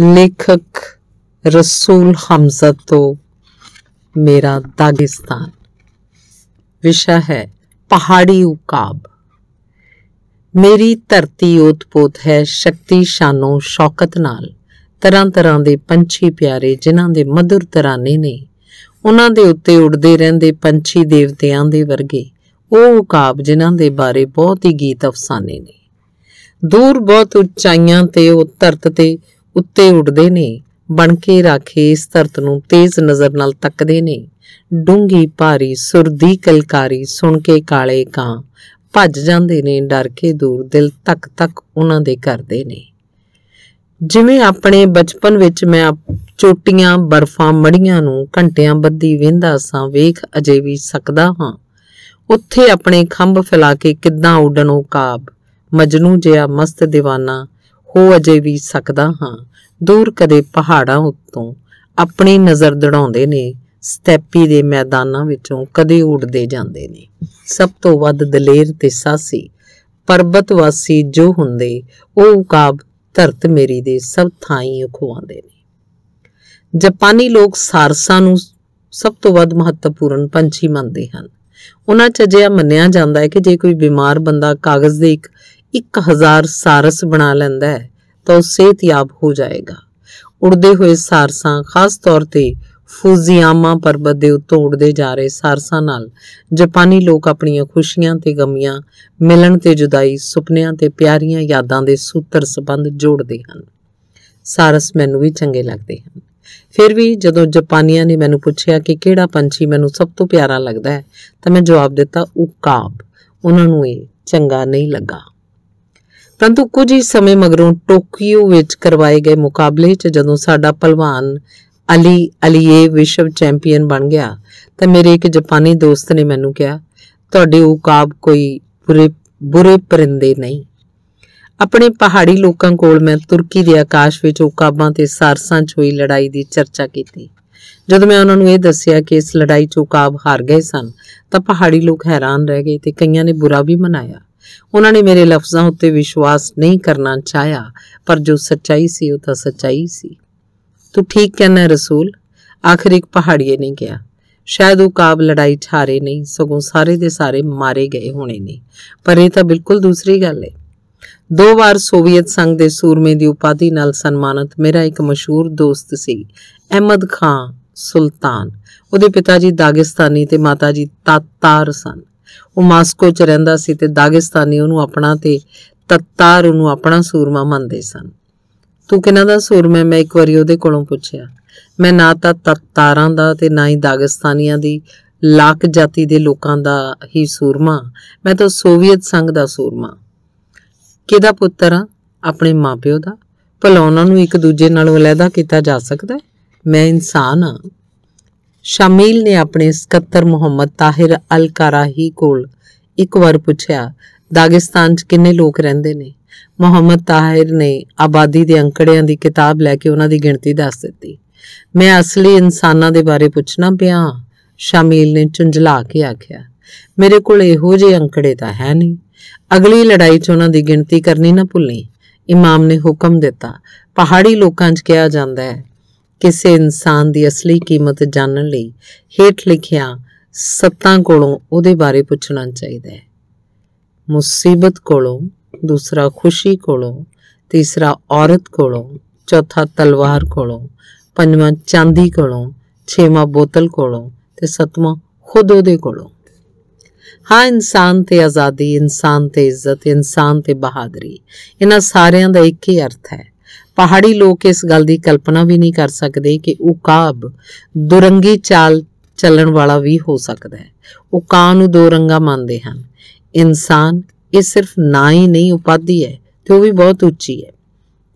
ਲੇਖਕ ਰਸੂਲ ਹਮਜ਼ਾ ਤੋਂ ਮੇਰਾ ਦਾਗਿਸਤਾਨ ਵਿਸ਼ਾ ਹੈ ਪਹਾੜੀ ਉਕਾਬ ਮੇਰੀ ਧਰਤੀ ਉਤਪੋਤ ਹੈ ਸ਼ਕਤੀ ਸ਼ਾਨੋ ਸ਼ੌਕਤ ਨਾਲ ਤਰ੍ਹਾਂ ਤਰ੍ਹਾਂ ਦੇ ਪੰਛੀ ਪਿਆਰੇ ਜਿਨ੍ਹਾਂ ਦੇ ਮధుਰ ਤਰਾਨੇ ਨੇ ਉਹਨਾਂ ਦੇ ਉੱਤੇ ਉੱਡਦੇ ਰਹਿੰਦੇ ਪੰਛੀ ਦੇਵਤਿਆਂ ਦੇ ਵਰਗੇ ਉਹ ਉਕਾਬ ਜਿਨ੍ਹਾਂ ਦੇ ਬਾਰੇ ਬਹੁਤ ਹੀ ਗੀਤ ਅਫਸਾਨੇ ਨੇ ਦੂਰ ਬਹੁਤ ਉਚਾਈਆਂ ਤੇ ਉਹ ਧਰਤ ਤੇ ਉੱਤੇ ਉੱਡਦੇ ਨੇ ਬਣ ਕੇ ਰਾਖੇ ਇਸ ਧਰਤ ਨੂੰ ਤੇਜ਼ ਨਜ਼ਰ ਨਾਲ ਤੱਕਦੇ ਨੇ ਡੂੰਗੀ ਭਾਰੀ ਸੁਰਦੀ ਕਲਕਾਰੀ ਸੁਣ ਕੇ ਕਾਲੇ ਕਾਂ ਭੱਜ ਜਾਂਦੇ ਨੇ ਡਰ ਕੇ ਦੂਰ ਦਿਲ ਤੱਕ ਤੱਕ ਉਹਨਾਂ ਦੇ ਕਰਦੇ ਨੇ ਜਿਵੇਂ ਆਪਣੇ ਬਚਪਨ ਵਿੱਚ ਮੈਂ ਚੋਟੀਆਂ ਬਰਫਾਂ ਮੜੀਆਂ ਨੂੰ ਘੰਟਿਆਂ ਬੱਧੀ ਵੇਂਦਾ ਸਾਂ ਵੇਖ ਅਜੇ ਵੀ ਸਕਦਾ ਹਾਂ ਉੱਥੇ ਆਪਣੇ ਖੰਭ ਫਿਲਾ ਕੇ ਕਿੱਦਾਂ ਉਡਣੋਂ ਕਾਬ ਮਜਨੂ ਜਿਹਾ ਮਸਤ دیਵਾਨਾ ਹੋ ਅਜੇ ਵੀ ਸਕਦਾ ਹਾਂ ਦੂਰ ਕਦੇ ਪਹਾੜਾਂ ਉੱਤੋਂ ਆਪਣੀ ਨਜ਼ਰ ਦੜਾਉਂਦੇ ਨੇ ਸਟੈਪੀ ਦੇ ਮੈਦਾਨਾਂ ਵਿੱਚੋਂ ਕਦੇ ਉੱਡਦੇ ਜਾਂਦੇ ਨੇ ਸਭ ਤੋਂ ਵੱਧ ਦਲੇਰ ਤੇ ਸਾਸੀ ਪਰਬਤ ਵਾਸੀ ਜੋ ਹੁੰਦੇ ਉਹ ਕਾਬ ਧਰਤ ਮੇਰੀ ਦੇ ਸਭ ਥਾਈਂ ਖਵਾਉਂਦੇ ਨੇ ਜਾਪਾਨੀ ਲੋਕ ਸਾਰਸਾਂ ਨੂੰ ਸਭ ਤੋਂ ਵੱਧ ਮਹੱਤਵਪੂਰਨ ਪੰਛੀ ਮੰਨਦੇ ਹਨ ਉਹਨਾਂ 'ਚ ਜਿਆ ਮੰਨਿਆ ਜਾਂਦਾ ਹੈ ਕਿ ਜੇ ਕੋਈ ਬਿਮਾਰ ਬੰਦਾ ਕਾਗਜ਼ ਦੇ ਇੱਕ 1000 ਸਾਰਸ ਬਣਾ ਲੈਂਦਾ ਹੈ ਤਾਂ ਉਹ ਸਿਹਤਯਾਬ ਹੋ ਜਾਏਗਾ ਉੜਦੇ ਹੋਏ ਸਾਰਸਾਂ ਖਾਸ ਤੌਰ ਤੇ ਫੂਜ਼ੀਆਮਾ ਪਰਬਤ ਦੇ ਉੱਤੋਂ ਉੜਦੇ ਜਾ ਰਹੇ ਸਾਰਸਾਂ ਨਾਲ ਜਾਪਾਨੀ ਲੋਕ ਆਪਣੀਆਂ ਖੁਸ਼ੀਆਂ ਤੇ ਗਮੀਆਂ ਮਿਲਣ ਤੇ ਜੁਦਾਈ ਸੁਪਨਿਆਂ ਤੇ ਪਿਆਰੀਆਂ ਯਾਦਾਂ ਦੇ ਸੂਤਰ ਸੰਬੰਧ ਜੋੜਦੇ ਹਨ ਸਾਰਸ ਮੈਨੂੰ ਵੀ ਚੰਗੇ ਲੱਗਦੇ ਹਨ ਫਿਰ ਵੀ ਜਦੋਂ ਜਾਪਾਨੀਆਂ ਨੇ ਮੈਨੂੰ ਪੁੱਛਿਆ ਕਿ ਕਿਹੜਾ ਪੰਛੀ ਮੈਨੂੰ ਸਭ ਤੋਂ ਪਿਆਰਾ ਲੱਗਦਾ ਹੈ ਤਾਂ ਮੈਂ ਜਵਾਬ ਦਿੱਤਾ ਉਕਾਬ ਉਹਨਾਂ ਨੂੰ ਇਹ ਚੰਗਾ ਨਹੀਂ ਲੱਗਾ ਪਰੰਤੂ ਕੁਝ ਹੀ ਸਮੇਂ ਮਗਰੋਂ ਟੋਕੀਓ ਵਿੱਚ ਕਰਵਾਏ ਗਏ ਮੁਕਾਬਲੇ 'ਚ ਜਦੋਂ ਸਾਡਾ ਪਹਿਲਵਾਨ ਅਲੀ ਅਲੀਏ ਵਿਸ਼ਵ ਚੈਂਪੀਅਨ ਬਣ ਗਿਆ ਤਾਂ ਮੇਰੇ ਇੱਕ ਜਾਪਾਨੀ ਦੋਸਤ ਨੇ ਮੈਨੂੰ ਕਿਹਾ ਤੁਹਾਡੇ ਉਕਾਬ ਕੋਈ ਬੁਰੇ ਬੁਰੇ ਪਰਿੰਦੇ ਨਹੀਂ ਆਪਣੇ ਪਹਾੜੀ ਲੋਕਾਂ ਕੋਲ ਮੈਂ ਤੁਰਕੀ ਦੇ ਆਕਾਸ਼ ਵਿੱਚ ਉਕਾਬਾਂ ਤੇ ਸਾਰਸਾਂ 'ਚ ਹੋਈ ਲੜਾਈ ਦੀ ਚਰਚਾ ਕੀਤੀ ਜਦੋਂ ਮੈਂ ਉਹਨਾਂ ਨੂੰ ਇਹ ਦੱਸਿਆ ਕਿ ਇਸ ਲੜਾਈ 'ਚ ਉਕਾਬ ਹਾਰ ਗਏ ਸਨ ਤਾਂ ਪਹਾੜੀ ਲੋਕ ਹੈਰਾਨ ਰਹਿ ਗਏ ਤੇ ਕਈਆਂ ਨੇ ਬੁਰਾ ਵੀ ਮਨਾਇਆ ਉਹਨਾਂ ਨੇ ਮੇਰੇ ਲਫ਼ਜ਼ਾਂ ਉੱਤੇ ਵਿਸ਼ਵਾਸ ਨਹੀਂ ਕਰਨਾ ਚਾਹਿਆ ਪਰ ਜੋ ਸੱਚਾਈ ਸੀ ਉਹ ਤਾਂ ਸੱਚਾਈ ਸੀ ਤੂੰ ਠੀਕ ਕਹਿੰਦਾ ਰਸੂਲ ਆਖਰ ਇੱਕ ਪਹਾੜੀਏ ਨੇ ਕਿਹਾ ਸ਼ਾਇਦ ਉਹ ਕਾਬ ਲੜਾਈ ਛਾਰੇ ਨਹੀਂ ਸਗੋਂ ਸਾਰੇ ਦੇ ਸਾਰੇ ਮਾਰੇ ਗਏ ਹੋਣੇ ਨੇ ਪਰ ਇਹ ਤਾਂ ਬਿਲਕੁਲ ਦੂਸਰੀ ਗੱਲ ਹੈ ਦੋ ਵਾਰ ਸੋਵੀਅਤ ਸੰਘ ਦੇ ਸੂਰਮੇ ਦੀ ਉਪਾਧੀ ਨਾਲ ਸਨਮਾਨਿਤ ਮੇਰਾ ਇੱਕ ਮਸ਼ਹੂਰ ਦੋਸਤ ਸੀ ਅਹਿਮਦ ਖਾਨ ਸੁਲਤਾਨ ਉਹਦੇ ਪਿਤਾ ਜੀ ਦਾਗਿਸਤਾਨੀ ਤੇ ਮਾਤਾ ਜੀ ਤਾਤਾਰ ਸਨ ਉਹ ਮਾਸਕੋ 'ਚ ਰਹਿੰਦਾ ਸੀ ਤੇ ਦਾਗਿਸਤਾਨੀ ਉਹਨੂੰ ਆਪਣਾ ਤੇ ਤੱਤਾਰ ਉਹਨੂੰ ਆਪਣਾ ਸੂਰਮਾ ਮੰਨਦੇ ਸਨ ਤੂੰ ਕਿਹਨਾਂ ਦਾ ਸੂਰਮਾ ਮੈਂ ਇੱਕ ਵਾਰੀ ਉਹਦੇ ਕੋਲੋਂ ਪੁੱਛਿਆ ਮੈਂ ਨਾ ਤਾਂ ਤੱਤਾਰਾਂ ਦਾ ਤੇ ਨਾ ਹੀ ਦਾਗਿਸਤਾਨੀਆਂ ਦੀ ਲਾਕ ਜਾਤੀ ਦੇ ਲੋਕਾਂ ਦਾ ਹੀ ਸੂਰਮਾ ਮੈਂ ਤਾਂ ਸੋਵੀਅਤ ਸੰਘ ਦਾ ਸੂਰਮਾ ਕਿਹਦਾ ਪੁੱਤਰ ਆ ਆਪਣੇ ਮਾਪਿਓ ਦਾ ਭਲਾ ਉਹਨਾਂ ਨੂੰ ਇੱਕ ਦੂਜੇ ਨਾਲੋਂ ਅਲੱਗਾ ਕੀਤਾ ਜਾ ਸਕਦਾ ਮੈਂ ਇਨਸਾਨ ਆ ਸ਼ਮੀਲ ਨੇ ਆਪਣੇ ਸਕੱਤਰ ਮੁਹੰਮਦ ਤਾਹਿਰ ਅਲ ਕਾਰਾਹੀ ਕੋਲ ਇੱਕ ਵਾਰ ਪੁੱਛਿਆ ਦਾਗਿਸਤਾਨ 'ਚ ਕਿੰਨੇ ਲੋਕ ਰਹਿੰਦੇ ਨੇ ਮੁਹੰਮਦ ਤਾਹਿਰ ਨੇ ਆਬਾਦੀ ਦੇ ਅੰਕੜਿਆਂ ਦੀ ਕਿਤਾਬ ਲੈ ਕੇ ਉਹਨਾਂ ਦੀ ਗਿਣਤੀ ਦੱਸ ਦਿੱਤੀ ਮੈਂ ਅਸਲੀ ਇਨਸਾਨਾਂ ਦੇ ਬਾਰੇ ਪੁੱਛਣਾ ਪਿਆ ਸ਼ਮੀਲ ਨੇ ਚੁੰਝਲਾ ਕੇ ਆਖਿਆ ਮੇਰੇ ਕੋਲ ਇਹੋ ਜਿਹੇ ਅੰਕੜੇ ਤਾਂ ਹੈ ਨਹੀਂ ਅਗਲੀ ਲੜਾਈ 'ਚ ਉਹਨਾਂ ਦੀ ਗਿਣਤੀ ਕਰਨੀ ਨਾ ਭੁੱਲੀ ਇਮਾਮ ਨੇ ਹੁਕਮ ਦਿੱਤਾ ਪਹਾੜੀ ਲੋਕਾਂ 'ਚ ਕਿਹਾ ਜਾਂਦਾ ਹੈ ਕਿਸੇ ਇਨਸਾਨ ਦੀ ਅਸਲੀ ਕੀਮਤ ਜਾਣਨ ਲਈ ਹੇਠ ਲਿਖਿਆ ਸੱਤਾਂ ਕੋਲੋਂ ਉਹਦੇ ਬਾਰੇ ਪੁੱਛਣਾ ਚਾਹੀਦਾ ਹੈ ਮੁਸੀਬਤ ਕੋਲੋਂ ਦੂਸਰਾ ਖੁਸ਼ੀ ਕੋਲੋਂ ਤੀਸਰਾ ਔਰਤ ਕੋਲੋਂ ਚੌਥਾ ਤਲਵਾਰ ਕੋਲੋਂ ਪੰਜਵਾਂ ਚਾਂਦੀ ਕੋਲੋਂ ਛੇਵਾਂ ਬੋਤਲ ਕੋਲੋਂ ਤੇ ਸੱਤਵਾਂ ਖੁਦ ਉਹਦੇ ਕੋਲੋਂ ਹਾਂ ਇਨਸਾਨ ਤੇ ਆਜ਼ਾਦੀ ਇਨਸਾਨ ਤੇ ਇੱਜ਼ਤ ਇਨਸਾਨ ਤੇ ਬਹਾਦਰੀ ਇਹਨਾਂ ਸਾਰਿਆਂ ਦਾ ਇੱਕ ਹੀ ਅਰਥ ਹੈ ਪਹਾੜੀ ਲੋਕ ਇਸ ਗੱਲ ਦੀ ਕਲਪਨਾ ਵੀ ਨਹੀਂ ਕਰ ਸਕਦੇ ਕਿ ਉਕਾਬ ਦੁਰੰਗੀ ਚਾਲ ਚੱਲਣ ਵਾਲਾ ਵੀ ਹੋ ਸਕਦਾ ਹੈ ਉਹ ਕਾਂ ਨੂੰ ਦੋ ਰੰਗਾ ਮੰਨਦੇ ਹਨ ਇਨਸਾਨ ਇਹ ਸਿਰਫ ਨਾ ਹੀ ਨਹੀਂ ਉਪਾਧੀ ਹੈ ਤੇ ਉਹ ਵੀ ਬਹੁਤ ਉੱਚੀ ਹੈ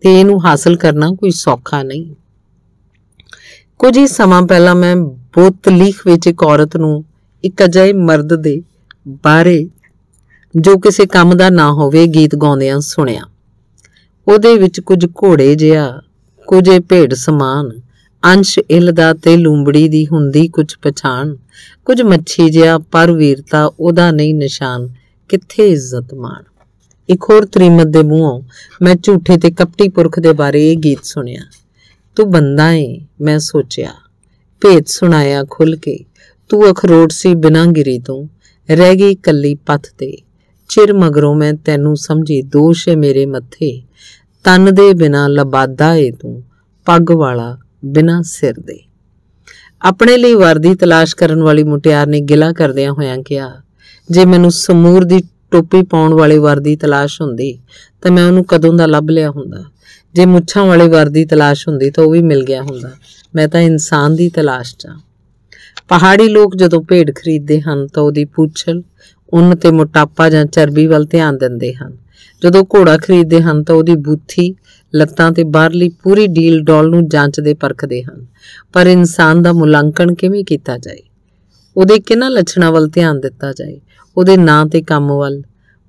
ਤੇ ਇਹਨੂੰ ਹਾਸਲ ਕਰਨਾ ਕੋਈ ਸੌਖਾ ਨਹੀਂ ਕੁਝ ਹੀ ਸਮਾਂ ਪਹਿਲਾਂ ਮੈਂ ਬੋਤਲੀਖ ਵਿੱਚ ਇੱਕ ਔਰਤ ਨੂੰ ਇੱਕ ਅਜਿਹੇ ਮਰਦ ਦੇ ਬਾਰੇ ਜੋ ਕਿਸੇ ਕੰਮ ਦਾ ਨਾ ਹੋਵੇ ਗੀਤ ਗਾਉਂਦਿਆਂ ਸੁਣਿਆ ਉਹਦੇ ਵਿੱਚ ਕੁਝ ਘੋੜੇ ਜਿਹਾ ਕੁਝ ਭੇਡ ਸਮਾਨ ਅੰਸ਼ ਇਲ ਦਾ ਤੇ ਲੂੰਬੜੀ ਦੀ ਹੁੰਦੀ ਕੁਝ ਪਛਾਣ ਕੁਝ ਮੱਛੀ ਜਿਹਾ ਪਰ ਵੀਰਤਾ ਉਹਦਾ ਨਹੀਂ ਨਿਸ਼ਾਨ ਕਿੱਥੇ ਇੱਜ਼ਤ ਮਾਣ ਇੱਕ ਹੋਰ ਤ੍ਰਿਮਤ ਦੇ ਮੂੰਹੋਂ ਮੈਂ ਝੂਠੇ ਤੇ ਕਪਟੀ ਪੁਰਖ ਦੇ ਬਾਰੇ ਇਹ ਗੀਤ ਸੁਣਿਆ ਤੂੰ ਬੰਦਾ ਏ ਮੈਂ ਸੋਚਿਆ ਭੇਤ ਸੁਣਾਇਆ ਖੁੱਲ ਕੇ ਤੂੰ ਅਖਰੋਟ ਸੀ ਬਿਨਾਂ ਗਿਰੀ ਤੋਂ ਰਹਿ ਗਈ ਕੱਲੀ ਪੱਥ ਤੇ ਚਿਰ ਮਗਰੋਂ ਮੈਂ ਤੈਨੂੰ ਸਮਝੀ ਦੋਸ਼ ਹੈ ਮੇਰੇ ਮੱਥੇ ਤਨ ਦੇ ਬਿਨਾ ਲਬਾਦਾ ਏ ਤੂੰ ਪੱਗ ਵਾਲਾ ਬਿਨਾ ਸਿਰ ਦੇ ਆਪਣੇ ਲਈ ਵਰਦੀ ਤਲਾਸ਼ ਕਰਨ ਵਾਲੀ ਮੁਟਿਆਰ ਨੇ ਗਿਲਾ ਕਰਦਿਆਂ ਹੋਇਆਂ ਕਿਹਾ ਜੇ ਮੈਨੂੰ ਸਮੂਰ ਦੀ ਟੋਪੀ ਪਾਉਣ ਵਾਲੇ ਵਰਦੀ ਤਲਾਸ਼ ਹੁੰਦੀ ਤਾਂ ਮੈਂ ਉਹਨੂੰ ਕਦੋਂ ਦਾ ਲੱਭ ਲਿਆ ਹੁੰਦਾ ਜੇ ਮੁੱਛਾਂ ਵਾਲੇ ਵਰਦੀ ਤਲਾਸ਼ ਹੁੰਦੀ ਤਾਂ ਉਹ ਵੀ ਮਿਲ ਗਿਆ ਹੁੰਦਾ ਮੈਂ ਤਾਂ ਇਨਸਾਨ ਦੀ ਤਲਾਸ਼ 'ਚ ਪਹਾੜੀ ਲੋਕ ਜਦੋਂ ਭੇਡ ਖਰੀਦਦੇ ਹਨ ਤਾਂ ਉਹਦੀ ਪੂਛਲ ਉਨ ਤੇ ਮੋਟਾਪਾ ਜਾਂ ਚਰਬੀ ਵੱਲ ਧਿਆਨ ਦਿੰਦੇ ਹਨ ਜਦੋਂ ਘੋੜਾ ਖਰੀਦਦੇ ਹਨ ਤਾਂ ਉਹਦੀ ਬੁੱਥੀ ਲੱਤਾਂ ਤੇ ਬਾਹਰਲੀ ਪੂਰੀ ਡੀਲ ਡੋਲ ਨੂੰ ਜਾਂਚਦੇ ਪਰਖਦੇ ਹਨ ਪਰ ਇਨਸਾਨ ਦਾ ਮੁਲਾਂਕਣ ਕਿਵੇਂ ਕੀਤਾ ਜਾਏ ਉਹਦੇ ਕਿਹਨਾਂ ਲੱਛਣਾਂ ਵੱਲ ਧਿਆਨ ਦਿੱਤਾ ਜਾਏ ਉਹਦੇ ਨਾਂ ਤੇ ਕੰਮ ਵੱਲ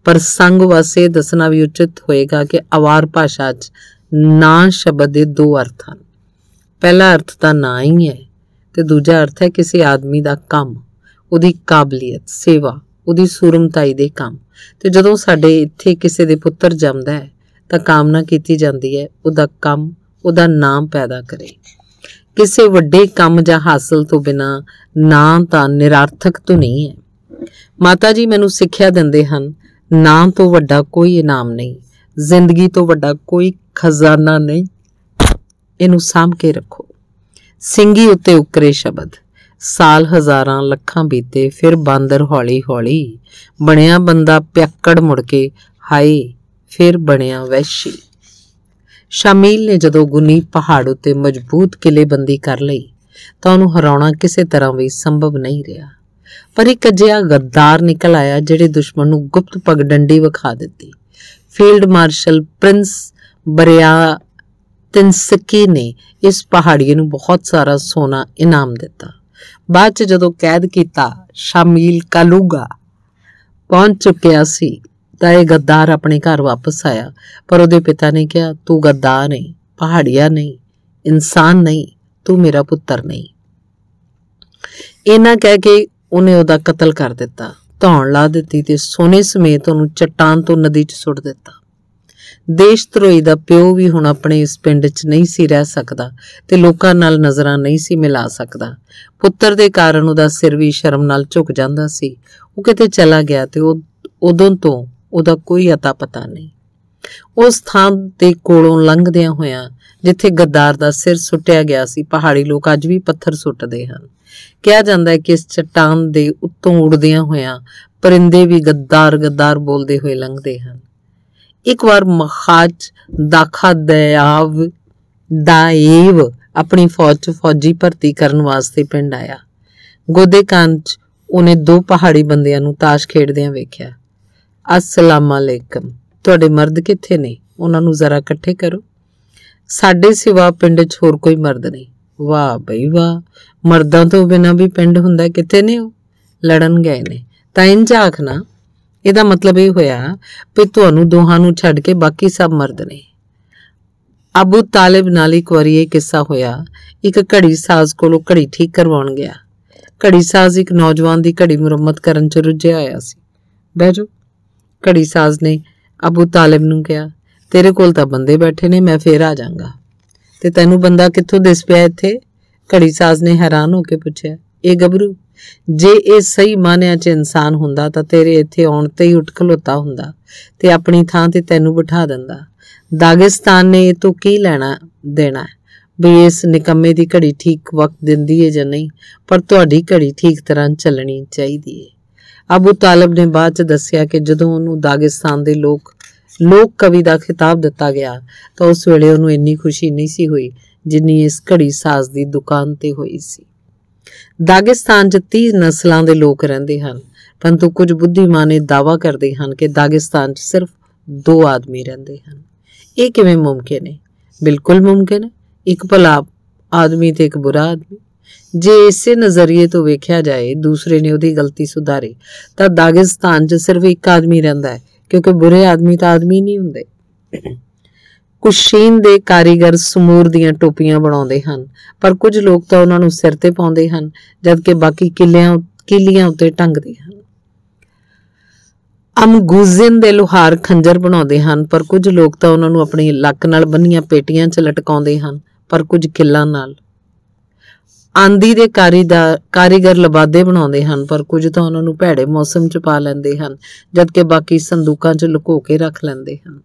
ਪਰ ਸੰਗ ਵਾਸਤੇ ਦੱਸਣਾ ਵੀ ਉਚਿਤ ਹੋਏਗਾ ਕਿ ਆਵਾਰ ਭਾਸ਼ਾ 'ਚ ਨਾਂ ਸ਼ਬਦ ਦੇ ਦੋ ਅਰਥ ਹਨ ਪਹਿਲਾ ਅਰਥ ਤਾਂ ਨਾਂ ਹੀ ਹੈ ਤੇ ਦੂਜਾ ਅਰਥ ਹੈ ਕਿਸੇ ਆਦਮੀ ਦਾ ਕੰਮ ਉਹਦੀ ਕਾਬਲੀਅਤ ਸੇਵਾ ਉਹਦੀ ਸੂਰਮਤਾਈ ਦੇ ਕੰਮ ਤੇ ਜਦੋਂ ਸਾਡੇ ਇੱਥੇ ਕਿਸੇ ਦੇ ਪੁੱਤਰ ਜੰਮਦਾ ਹੈ ਤਾਂ ਕਾਮਨਾ ਕੀਤੀ ਜਾਂਦੀ ਹੈ ਉਹਦਾ ਕੰਮ ਉਹਦਾ ਨਾਮ ਪੈਦਾ ਕਰੇ ਕਿਸੇ ਵੱਡੇ ਕੰਮ ਜਾਂ ਹਾਸਲ ਤੋਂ ਬਿਨਾ ਨਾਂ ਤਾਂ ਨਿਰਾਰਥਕ ਤੋਂ ਨਹੀਂ ਹੈ ਮਾਤਾ ਜੀ ਮੈਨੂੰ ਸਿੱਖਿਆ ਦਿੰਦੇ ਹਨ ਨਾਂ ਤੋਂ ਵੱਡਾ ਕੋਈ ਇਨਾਮ ਨਹੀਂ ਜ਼ਿੰਦਗੀ ਤੋਂ ਵੱਡਾ ਕੋਈ ਖਜ਼ਾਨਾ ਨਹੀਂ ਇਹਨੂੰ ਸਾਂਭ ਕੇ ਰੱਖੋ ਸਿੰਘੀ ਉੱਤੇ ਉਕਰੇ ਸ਼ਬਦ ਸਾਲ ਹਜ਼ਾਰਾਂ ਲੱਖਾਂ ਬੀਤੇ ਫਿਰ ਬਾਂਦਰ ਹੌਲੀ-ਹੌਲੀ ਬਣਿਆ ਬੰਦਾ ਪਿਆਕੜ ਮੁੜ ਕੇ ਹਾਈ ਫਿਰ ਬਣਿਆ ਵੈਸ਼ੀ ਸ਼ਮੀਲ ਨੇ ਜਦੋਂ ਗੁਨੀ ਪਹਾੜ ਉੱਤੇ ਮਜ਼ਬੂਤ ਕਿਲੇਬੰਦੀ ਕਰ ਲਈ ਤਾਂ ਉਹਨੂੰ ਹਰਾਉਣਾ ਕਿਸੇ ਤਰ੍ਹਾਂ ਵੀ ਸੰਭਵ ਨਹੀਂ ਰਿਹਾ ਪਰ ਇੱਕ ਅਜਿਹਾ ਗੱਦਾਰ ਨਿਕਲ ਆਇਆ ਜਿਹੜੇ ਦੁਸ਼ਮਣ ਨੂੰ ਗੁਪਤ ਪਗ ਡੰਡੀ ਵਿਖਾ ਦਿੱਤੀ field marshal prince Baryatinsky ਨੇ ਇਸ ਪਹਾੜੀ ਨੂੰ ਬਹੁਤ ਸਾਰਾ ਸੋਨਾ ਇਨਾਮ ਦਿੱਤਾ ਬਾਅਦ ਚ ਜਦੋਂ ਕੈਦ ਕੀਤਾ ਸ਼ਾਮੀਲ ਕਲੂਗਾ ਪਹੁੰਚ ਚੁੱਕਿਆ ਸੀ ਤਾਂ ਇਹ ਗੱਦਾਰ ਆਪਣੇ ਘਰ ਵਾਪਸ ਆਇਆ ਪਰ ਉਹਦੇ ਪਿਤਾ ਨੇ ਕਿਹਾ ਤੂੰ ਗੱਦਾਰ ਨਹੀਂ ਪਹਾੜੀਆ ਨਹੀਂ ਇਨਸਾਨ ਨਹੀਂ ਤੂੰ ਮੇਰਾ ਪੁੱਤਰ ਨਹੀਂ ਇਹਨਾਂ ਕਹਿ ਕੇ ਉਹਨੇ ਉਹਦਾ ਕਤਲ ਕਰ ਦਿੱਤਾ ਧੌਣ ਲਾ ਦਿੱਤੀ ਤੇ ਸੋਨੇ ਸਮੇਤ ਉਹਨੂੰ ਚਟਾਨ ਤੋਂ ਨਦੀ 'ਚ ਸੁੱਟ ਦਿੱਤਾ ਦੇਸ਼ ਧਰੋਈ ਦਾ ਪਿਓ ਵੀ ਹੁਣ ਆਪਣੇ ਇਸ ਪਿੰਡ 'ਚ ਨਹੀਂ ਸੀ ਰਹਿ ਸਕਦਾ ਤੇ ਲੋਕਾਂ ਨਾਲ ਨਜ਼ਰਾਂ ਨਹੀਂ ਸੀ ਮਿਲਾ ਸਕਦਾ ਪੁੱਤਰ ਦੇ ਕਾਰਨ ਉਹਦਾ ਸਿਰ ਵੀ ਸ਼ਰਮ ਨਾਲ ਝੁਕ ਜਾਂਦਾ ਸੀ ਉਹ ਕਿਤੇ ਚਲਾ ਗਿਆ ਤੇ ਉਹ ਉਦੋਂ ਤੋਂ ਉਹਦਾ ਕੋਈ ਅਤਾ ਪਤਾ ਨਹੀਂ ਉਸ ਥਾਂ ਤੇ ਕੋਲੋਂ ਲੰਘਦਿਆਂ ਹੋਇਆਂ ਜਿੱਥੇ ਗੱਦਾਰ ਦਾ ਸਿਰ ਸੁੱਟਿਆ ਗਿਆ ਸੀ ਪਹਾੜੀ ਲੋਕ ਅੱਜ ਵੀ ਪੱਥਰ ਸੁੱਟਦੇ ਹਨ ਕਿਹਾ ਜਾਂਦਾ ਹੈ ਕਿ ਇਸ ਚਟਾਨ ਦੇ ਉੱਤੋਂ ਉੱਡਦਿਆਂ ਹੋਇਆਂ ਪਰਿੰਦੇ ਵੀ ਗੱਦਾਰ ਗੱਦਾਰ ਬੋਲਦੇ ਹੋਏ ਲੰਘਦੇ ਹਨ ਇੱਕ ਵਾਰ ਮਖਾਜ ਦਾਖਾ ਦਇਆਵ ਦਾਇਵ ਆਪਣੀ ਫੌਜ 'ਚ ਫੌਜੀ ਭਰਤੀ ਕਰਨ ਵਾਸਤੇ ਪਿੰਡ ਆਇਆ ਗੋਦੇ ਕੰਚ ਉਹਨੇ ਦੋ ਪਹਾੜੀ ਬੰਦਿਆਂ ਨੂੰ ਤਾਸ਼ ਖੇਡਦਿਆਂ ਵੇਖਿਆ ਅਸਲਾਮ ਅਲੈਕਮ ਤੁਹਾਡੇ ਮਰਦ ਕਿੱਥੇ ਨੇ ਉਹਨਾਂ ਨੂੰ ਜ਼ਰਾ ਇਕੱਠੇ ਕਰੋ ਸਾਡੇ ਸਿਵਾ ਪਿੰਡ 'ਚ ਹੋਰ ਕੋਈ ਮਰਦ ਨਹੀਂ ਵਾਹ ਬਈ ਵਾਹ ਮਰਦਾਂ ਤੋਂ ਬਿਨਾ ਵੀ ਪਿੰਡ ਹੁੰਦਾ ਕਿੱਥੇ ਨੇ ਉਹ ਲੜਨ ਗਏ ਨੇ ਤਾਂ ਇੰਜ ਆਖਣਾ ਇਹਦਾ ਮਤਲਬ ਇਹ ਹੋਇਆ ਕਿ ਤੁਹਾਨੂੰ ਦੋਹਾਂ ਨੂੰ ਛੱਡ ਕੇ ਬਾਕੀ ਸਭ ਮਰਦ ਨੇ ਅਬੂ ਤਾਲਿਬ ਨਾਲ ਇੱਕ ਵਾਰੀ ਇਹ ਕਿੱਸਾ ਹੋਇਆ ਇੱਕ ਘੜੀ ਸਾਜ਼ ਕੋਲੋਂ ਘੜੀ ਠੀਕ ਕਰਵਾਉਣ ਗਿਆ ਘੜੀ ਸਾਜ਼ ਇੱਕ ਨੌਜਵਾਨ ਦੀ ਘੜੀ ਮੁਰੰਮਤ ਕਰਨ 'ਚ ਰੁੱਝਿਆ ਆਇਆ ਸੀ ਬਹਿ ਜਾ ਘੜੀ ਸਾਜ਼ ਨੇ ਅਬੂ ਤਾਲਿਬ ਨੂੰ ਕਿਹਾ ਤੇਰੇ ਕੋਲ ਤਾਂ ਬੰਦੇ ਬੈਠੇ ਨੇ ਮੈਂ ਫੇਰ ਆ ਜਾਵਾਂਗਾ ਤੇ ਤੈਨੂੰ ਬੰਦਾ ਕਿੱਥੋਂ ਦਿਸ ਪਿਆ ਇੱਥੇ ਘੜੀ ਸਾਜ਼ ਨੇ ਹੈਰਾਨ ਹੋ ਕੇ ਪੁੱਛਿਆ ਇਹ ਗੱਭਰੂ ਜੇ ਇਹ ਸਹੀ ਮਾਨਿਆ 'ਚ ਇਨਸਾਨ ਹੁੰਦਾ ਤਾਂ ਤੇਰੇ ਇੱਥੇ ਆਉਣ ਤੇ ਹੀ ਉਟਖਲੋਤਾ ਹੁੰਦਾ ਤੇ ਆਪਣੀ ਥਾਂ ਤੇ ਤੈਨੂੰ ਬਿਠਾ ਦਿੰਦਾ ਦਾਗਿਸਤਾਨ ਨੇ ਇਹ ਤੋਂ ਕੀ ਲੈਣਾ ਦੇਣਾ ਵੀ ਇਸ ਨਿਕੰਮੇ ਦੀ ਘੜੀ ਠੀਕ ਵਕਤ ਦਿੰਦੀ ਹੈ ਜਾਂ ਨਹੀਂ ਪਰ ਤੁਹਾਡੀ ਘੜੀ ਠੀਕ ਤਰ੍ਹਾਂ ਚੱਲਣੀ ਚਾਹੀਦੀ ਹੈ ਅਬੂ ਤਾਲਬ ਨੇ ਬਾਅਦ ਚ ਦੱਸਿਆ ਕਿ ਜਦੋਂ ਉਹਨੂੰ ਦਾਗਿਸਤਾਨ ਦੇ ਲੋਕ ਲੋਕ ਕਵੀ ਦਾ ਖਿਤਾਬ ਦਿੱਤਾ ਗਿਆ ਤਾਂ ਉਸ ਵੇਲੇ ਉਹਨੂੰ ਇੰਨੀ ਖੁਸ਼ੀ ਨਹੀਂ ਸੀ ਹੋਈ ਜਿੰਨੀ ਇਸ ਘੜੀ ਸਾਜ਼ ਦੀ ਦੁਕਾਨ ਤੇ ਹੋਈ ਸੀ ਦਾਗਿਸਤਾਨ 'ਚ 30 ਨਸਲਾਂ ਦੇ ਲੋਕ ਰਹਿੰਦੇ ਹਨ ਪਰੰਤੂ ਕੁਝ ਬੁੱਧੀਮਾਨ ਇਹ ਦਾਵਾ ਕਰਦੇ ਹਨ ਕਿ ਦਾਗਿਸਤਾਨ 'ਚ ਸਿਰਫ ਦੋ ਆਦਮੀ ਰਹਿੰਦੇ ਹਨ ਇਹ ਕਿਵੇਂ ਮੁਮਕਿਨ ਹੈ ਬਿਲਕੁਲ ਮੁਮਕਿਨ ਹੈ ਇੱਕ ਭਲਾ ਆਦਮੀ ਤੇ ਇੱਕ ਬੁਰਾ ਆਦਮੀ ਜੇ ਇਸੇ ਨਜ਼ਰੀਏ ਤੋਂ ਵੇਖਿਆ ਜਾਏ ਦੂਸਰੇ ਨੇ ਉਹਦੀ ਗਲਤੀ ਸੁਧਾਰੀ ਤਾਂ ਦਾਗਿਸਤਾਨ 'ਚ ਸਿਰਫ ਇੱਕ ਆਦਮੀ ਰਹਿੰਦਾ ਹੈ ਕਿਉਂਕਿ ਬੁਰੇ ਆਦਮੀ ਤਾਂ ਆਦਮੀ ਨਹੀਂ ਹੁੰਦੇ ਸ਼ੀਨ ਦੇ ਕਾਰੀਗਰ ਸਮੂਰ ਦੀਆਂ ਟੋਪੀਆਂ ਬਣਾਉਂਦੇ ਹਨ ਪਰ ਕੁਝ ਲੋਕ ਤਾਂ ਉਹਨਾਂ ਨੂੰ ਸਿਰ ਤੇ ਪਾਉਂਦੇ ਹਨ ਜਦਕਿ ਬਾਕੀ ਕਿਲਿਆਂ ਕਿਲੀਆਂ ਉੱਤੇ ਟੰਗਦੇ ਹਨ ਅਮਗੂਜ਼ਨ ਦੇ ਲੋਹਾਰ ਖੰਜਰ ਬਣਾਉਂਦੇ ਹਨ ਪਰ ਕੁਝ ਲੋਕ ਤਾਂ ਉਹਨਾਂ ਨੂੰ ਆਪਣੀ ਲੱਕ ਨਾਲ ਬੰਨੀਆਂ ਪੇਟੀਆਂ 'ਚ ਲਟਕਾਉਂਦੇ ਹਨ ਪਰ ਕੁਝ ਕਿੱਲਾਂ ਨਾਲ ਆਂਦੀ ਦੇ ਕਾਰੀ ਦਾ ਕਾਰੀਗਰ ਲਬਾਦੇ ਬਣਾਉਂਦੇ ਹਨ ਪਰ ਕੁਝ ਤਾਂ ਉਹਨਾਂ ਨੂੰ ਭੈੜੇ ਮੌਸਮ 'ਚ ਪਾ ਲੈਂਦੇ ਹਨ ਜਦਕਿ ਬਾਕੀ ਸੰਦੂਕਾਂ 'ਚ ਲੁਕੋ ਕੇ ਰੱਖ ਲੈਂਦੇ ਹਨ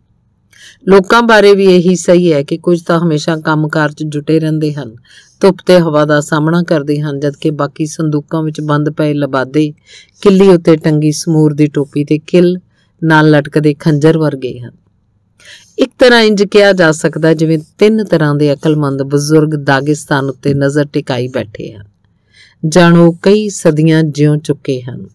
ਲੋਕਾਂ ਬਾਰੇ ਵੀ ਇਹੀ ਸਹੀ ਹੈ ਕਿ ਕੁਝ ਤਾਂ ਹਮੇਸ਼ਾ ਕੰਮਕਾਰ 'ਚ ਜੁਟੇ ਰਹਿੰਦੇ ਹਨ ਧੁੱਪ ਤੇ ਹਵਾ ਦਾ ਸਾਹਮਣਾ ਕਰਦੇ ਹਨ ਜਦ ਕਿ ਬਾਕੀ ਸੰਦੂਕਾਂ ਵਿੱਚ ਬੰਦ ਪਏ ਲਬਾਦੇ ਕਿੱਲੀ ਉੱਤੇ ਟੰਗੀ ਸਮੂਰ ਦੀ ਟੋਪੀ ਤੇ ਕਿੱਲ ਨਾਲ ਲਟਕਦੇ ਖੰਜਰ ਵਰਗੇ ਹਨ ਇੱਕ ਤਰ੍ਹਾਂ ਇੰਜ ਕਿਹਾ ਜਾ ਸਕਦਾ ਜਿਵੇਂ ਤਿੰਨ ਤਰ੍ਹਾਂ ਦੇ ਅਕਲਮੰਦ ਬਜ਼ੁਰਗ ਦਾਗਿਸਤਾਨ ਉੱਤੇ ਨਜ਼ਰ ਟਿਕਾਈ ਬੈਠੇ ਹਨ ਜਾਣੋ ਕਈ ਸਦੀਆਂ ਜਿਉਂ ਚੁੱਕੇ ਹਨ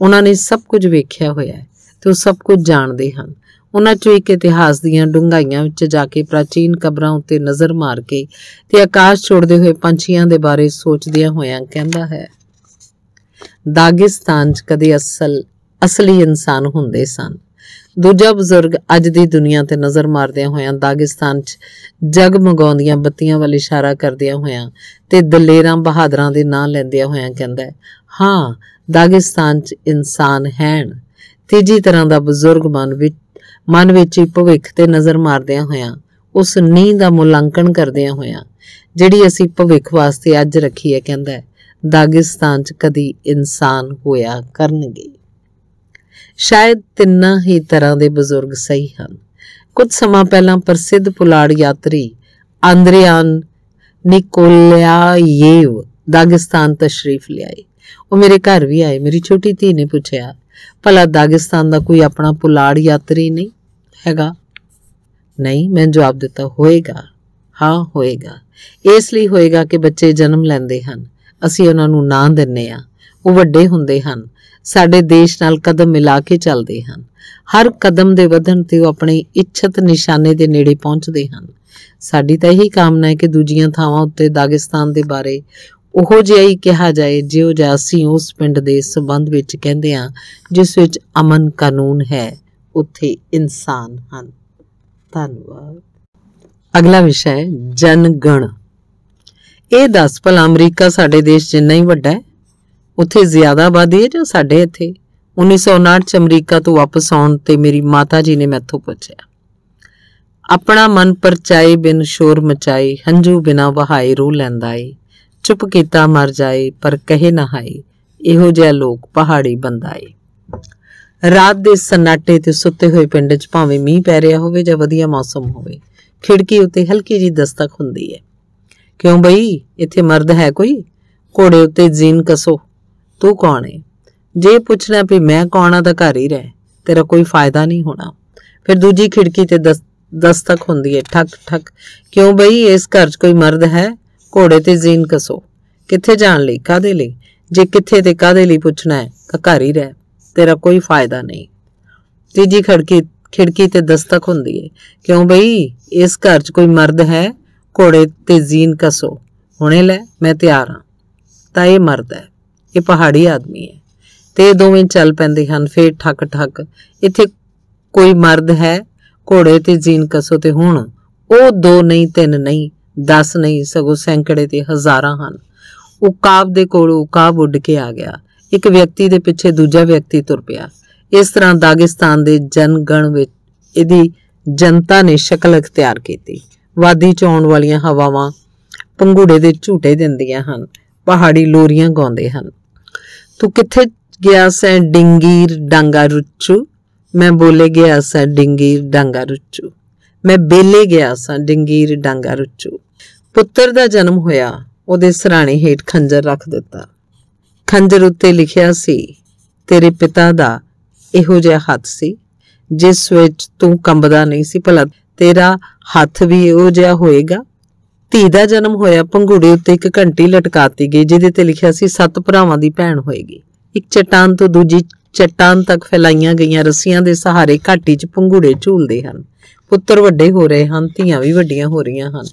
ਉਹਨਾਂ ਨੇ ਸਭ ਕੁਝ ਵੇਖਿਆ ਹੋਇਆ ਹੈ ਤੇ ਉਹ ਸਭ ਕੁਝ ਜਾਣਦੇ ਹਨ ਉਹਨਾਂ ਚੋਂ ਇੱਕ ਇਤਿਹਾਸ ਦੀਆਂ ਡੁੰਗਾਈਆਂ ਵਿੱਚ ਜਾ ਕੇ ਪ੍ਰਾਚੀਨ ਕਬਰਾਂ ਉੱਤੇ ਨਜ਼ਰ ਮਾਰ ਕੇ ਤੇ ਆਕਾਸ਼ ਛੋੜਦੇ ਹੋਏ ਪੰਛੀਆਂ ਦੇ ਬਾਰੇ ਸੋਚਦਿਆਂ ਹੋਇਆਂ ਕਹਿੰਦਾ ਹੈ ਦਾਗਿਸਤਾਨ 'ਚ ਕਦੇ ਅਸਲ ਅਸਲੀ ਇਨਸਾਨ ਹੁੰਦੇ ਸਨ ਦੂਜਾ ਬਜ਼ੁਰਗ ਅੱਜ ਦੀ ਦੁਨੀਆ ਤੇ ਨਜ਼ਰ ਮਾਰਦਿਆਂ ਹੋਇਆਂ ਦਾਗਿਸਤਾਨ 'ਚ ਜਗਮਗਾਉਂਦੀਆਂ ਬੱਤੀਆਂ ਵੱਲ ਇਸ਼ਾਰਾ ਕਰਦਿਆਂ ਹੋਇਆਂ ਤੇ ਦਲੇਰਾਂ ਬਹਾਦਰਾਂ ਦੇ ਨਾਂ ਲੈਂਦਿਆਂ ਹੋਇਆਂ ਕਹਿੰਦਾ ਹਾਂ ਦਾਗਿਸਤਾਨ 'ਚ ਇਨਸਾਨ ਹੈਣ ਤੀਜੀ ਤਰ੍ਹਾਂ ਦਾ ਬਜ਼ੁਰਗ ਮਨ ਵਿੱਚ ਮਨ ਵਿੱਚ ਹੀ ਭਵਿੱਖ ਤੇ ਨਜ਼ਰ ਮਾਰਦਿਆਂ ਹੋਇਆਂ ਉਸ ਨੀਂ ਦਾ ਮੁਲਾਂਕਣ ਕਰਦਿਆਂ ਹੋਇਆਂ ਜਿਹੜੀ ਅਸੀਂ ਭਵਿੱਖ ਵਾਸਤੇ ਅੱਜ ਰੱਖੀ ਹੈ ਕਹਿੰਦਾ ਦਾਗਿਸਤਾਨ 'ਚ ਕਦੀ ਇਨਸਾਨ ਹੋਇਆ ਕਰਨਗੇ ਸ਼ਾਇਦ ਤਿੰਨਾਂ ਹੀ ਤਰ੍ਹਾਂ ਦੇ ਬਜ਼ੁਰਗ ਸਹੀ ਹਨ ਕੁਝ ਸਮਾਂ ਪਹਿਲਾਂ ਪ੍ਰਸਿੱਧ ਪੁਲਾੜ ਯਾਤਰੀ ਆਂਦਰੀਆਨ ਨਿਕੋਲਿਆਏਵ ਦਾਗਿਸਤਾਨ ਤਸ਼ਰੀਫ ਲਿਆਏ ਉਹ ਮੇਰੇ ਘਰ ਵੀ ਆਏ ਮੇਰੀ ਛੋਟੀ ਧੀ ਨੇ ਪੁੱਛਿਆ ਭਲਾ ਦਾਗਿਸਤਾਨ ਦਾ ਕੋਈ ਆਪਣਾ ਪੁਲਾੜ ਯਾਤਰੀ ਨਹੀਂ ਹੈਗਾ ਨਹੀਂ ਮੈਂ ਜਵਾਬ ਦਿੱਤਾ ਹੋਏਗਾ ਹਾਂ ਹੋਏਗਾ ਇਸ ਲਈ ਹੋਏਗਾ ਕਿ ਬੱਚੇ ਜਨਮ ਲੈਂਦੇ ਹਨ ਅਸੀਂ ਉਹਨਾਂ ਨੂੰ ਨਾਂ ਦਿੰਨੇ ਆ ਉਹ ਵੱਡੇ ਹੁੰਦੇ ਹਨ ਸਾਡੇ ਦੇਸ਼ ਨਾਲ ਕਦਮ ਮਿਲਾ ਕੇ ਚੱਲਦੇ ਹਨ ਹਰ ਕਦਮ ਦੇ ਵਧਣ ਤੇ ਉਹ ਆਪਣੇ ਇੱਛਤ ਨਿਸ਼ਾਨੇ ਦੇ ਨੇੜੇ ਪਹੁੰਚਦੇ ਹਨ ਸਾਡੀ ਤਾਂ ਇਹੀ ਕਾਮਨਾ ਹੈ ਕਿ ਦੂਜੀਆਂ ਥਾਵਾਂ ਉੱਤੇ ਦਾਗਿਸਤਾਨ ਦੇ ਬਾਰੇ ਉਹੋ ਜਿਹਾ ਹੀ ਕਿਹਾ ਜਾਏ ਜਿਉਂ ਜਿਵੇਂ ਅਸੀਂ ਉਸ ਪਿੰਡ ਦੇ ਸਬੰਧ ਵਿੱਚ ਕਹਿੰਦੇ ਆ ਜਿਸ ਵਿੱਚ ਅਮਨ ਕਾਨੂੰਨ ਹੈ ਉੱਥੇ ਇਨਸਾਨ ਹਨ ਧੰਨਵਾਦ ਅਗਲਾ ਵਿਸ਼ਾ ਹੈ ਜਨਗਣ ਇਹ ਦੱਸ ਪਲ ਅਮਰੀਕਾ ਸਾਡੇ ਦੇਸ਼ ਜਿੰਨਾ ਹੀ ਵੱਡਾ ਹੈ ਉੱਥੇ ਜ਼ਿਆਦਾ ਆਬਾਦੀ ਹੈ ਜਾਂ ਸਾਡੇ ਇੱਥੇ 1959 ਚ ਅਮਰੀਕਾ ਤੋਂ ਵਾਪਸ ਆਉਣ ਤੇ ਮੇਰੀ ਮਾਤਾ ਜੀ ਨੇ ਮੈਥੋਂ ਪੁੱਛਿਆ ਆਪਣਾ ਮਨ ਪਰਚਾਈ ਬਿਨ ਸ਼ੋਰ ਮਚਾਈ ਹੰਝੂ ਬਿਨਾ ਵਹਾਈ ਰੋ ਲੈਂਦਾ ਏ ਚੁੱਪ ਕੀਤਾ ਮਰ ਜਾਏ ਪਰ ਕਹੇ ਨਾ ਹਾਈ ਇਹੋ ਜਿਹਾ ਲੋਕ ਪਹਾੜੀ ਬੰਦਾ ਏ ਰਾਤ ਦੇ ਸਨਾਟੇ ਤੇ ਸੁੱਤੇ ਹੋਏ ਪਿੰਡ 'ਚ ਭਾਵੇਂ ਮੀਂਹ ਪੈ ਰਿਹਾ ਹੋਵੇ ਜਾਂ ਵਧੀਆ ਮੌਸਮ ਹੋਵੇ ਖਿੜਕੀ ਉੱਤੇ ਹਲਕੀ ਜੀ ਦਸਤਕ ਹੁੰਦੀ ਹੈ ਕਿਉਂ ਬਈ ਇੱਥੇ ਮਰਦ ਹੈ ਕੋਈ ਘੋੜੇ ਉੱਤੇ ਜ਼ੀਨ ਕਸੋ ਤੂੰ ਕੌਣ ਹੈ ਜੇ ਪੁੱਛਣਾ ਵੀ ਮੈਂ ਕੌਣ ਆ ਤਾਂ ਘਰ ਹੀ ਰਹਿ ਤੇਰਾ ਕੋਈ ਫਾਇਦਾ ਨਹੀਂ ਹੋਣਾ ਫਿਰ ਦੂਜੀ ਖਿੜਕੀ ਤੇ ਦਸਤਕ ਹੁੰਦੀ ਹੈ ਠਕ ਠਕ ਕਿਉਂ ਬਈ ਇਸ ਘਰ 'ਚ ਕੋਈ ਮਰਦ ਹੈ ਘੋੜੇ ਤੇ ਜ਼ੀਨ ਕਸੋ ਕਿੱਥੇ ਜਾਣ ਲਈ ਕਾਦੇ ਲਈ ਜੇ ਕਿੱਥੇ ਤੇ ਕਾਦੇ ਲਈ ਪੁੱਛਣਾ ਹੈ ਤਾਂ ਘਰ ਹੀ ਰਹਿ ਤੇਰਾ ਕੋਈ ਫਾਇਦਾ ਨਹੀਂ ਤੀਜੀ ਖੜਕੀ ਖਿੜਕੀ ਤੇ ਦਸਤਕ ਹੁੰਦੀ ਹੈ ਕਿਉਂ ਬਈ ਇਸ ਘਰ 'ਚ ਕੋਈ ਮਰਦ ਹੈ ਘੋੜੇ ਤੇ ਜ਼ੀਨ ਕਸੋ ਹੁਣੇ ਲੈ ਮੈਂ ਤਿਆਰ ਹਾਂ ਤਾਂ ਇਹ ਮਰਦ ਹੈ ਇਹ ਪਹਾੜੀ ਆਦਮੀ ਹੈ ਤੇ ਦੋਵੇਂ ਚੱਲ ਪੈਂਦੇ ਹਨ ਫੇਰ ਠੱਕ ਠੱਕ ਇੱਥੇ ਕੋਈ ਮਰਦ ਹੈ ਘੋੜੇ ਤੇ ਜ਼ੀਨ ਕਸੋ ਤੇ ਹੁਣ ਉਹ ਦੋ ਨਹੀਂ ਤਿੰਨ ਨਹੀਂ 10 ਨਹੀਂ ਸਗੋਂ ਸੈਂਕੜੇ ਤੇ ਹਜ਼ਾਰਾਂ ਹਨ ਉਕਾਬ ਦੇ ਕੋਲ ਉਕਾਬ ਉੱਡ ਕੇ ਆ ਗਿਆ ਇੱਕ ਵਿਅਕਤੀ ਦੇ ਪਿੱਛੇ ਦੂਜਾ ਵਿਅਕਤੀ ਤੁਰ ਪਿਆ ਇਸ ਤਰ੍ਹਾਂ ਦਾਗਿਸਤਾਨ ਦੇ ਜਨਗਣ ਵਿੱਚ ਇਹਦੀ ਜਨਤਾ ਨੇ ਸ਼ਕਲ ਅਖਤਿਆਰ ਕੀਤੀ ਵਾਦੀ ਚ ਆਉਣ ਵਾਲੀਆਂ ਹਵਾਵਾਂ ਪੰਗੂੜੇ ਦੇ ਝੂਟੇ ਦਿੰਦੀਆਂ ਹਨ ਪਹਾੜੀ ਲੋਰੀਆਂ ਗਾਉਂਦੇ ਹਨ ਤੂੰ ਕਿੱਥੇ ਗਿਆ ਸੈ ਡਿੰਗੀਰ ਡਾਂਗਾ ਰੁੱਚੂ ਮੈਂ ਬੋਲੇ ਗਿਆ ਸਾਂ ਡਿੰਗੀਰ ਡਾਂਗਾ ਰੁੱਚੂ ਮੈਂ ਬੇਲੇ ਗਿਆ ਸਾਂ ਡਿੰਗੀਰ ਡਾਂਗਾ ਰੁੱਚੂ ਪੁੱਤਰ ਦਾ ਜਨਮ ਹੋਇਆ ਉਹਦੇ ਸਰਾਣੇ ਹੇਠ ਖੰਜਰ ਰੱਖ ਦਿੱਤਾ ਖੰਜਰ ਉੱਤੇ ਲਿਖਿਆ ਸੀ ਤੇਰੇ ਪਿਤਾ ਦਾ ਇਹੋ ਜਿਹਾ ਹੱਥ ਸੀ ਜਿਸ ਵਿੱਚ ਤੂੰ ਕੰਬਦਾ ਨਹੀਂ ਸੀ ਭਲਾ ਤੇਰਾ ਹੱਥ ਵੀ ਇਹੋ ਜਿਹਾ ਹੋਏਗਾ ਧੀ ਦਾ ਜਨਮ ਹੋਇਆ ਪੰਘੂੜੇ ਉੱਤੇ ਇੱਕ ਘੰਟੀ ਲਟਕਾਤੀ ਗਈ ਜਿਹਦੇ ਤੇ ਲਿਖਿਆ ਸੀ ਸੱਤ ਭਰਾਵਾਂ ਦੀ ਭੈਣ ਹੋਏਗੀ ਇੱਕ ਚਟਾਨ ਤੋਂ ਦੂਜੀ ਚਟਾਨ ਤੱਕ ਫੈਲਾਈਆਂ ਗਈਆਂ ਰੱਸੀਆਂ ਦੇ ਸਹਾਰੇ ਘਾਟੀ 'ਚ ਪੰਘੂੜੇ ਝੂਲਦੇ ਹਨ ਪੁੱਤਰ ਵੱਡੇ ਹੋ ਰਹੇ ਹਨ ਧੀਆਂ ਵੀ ਵੱਡੀਆਂ ਹੋ ਰਹੀਆਂ ਹਨ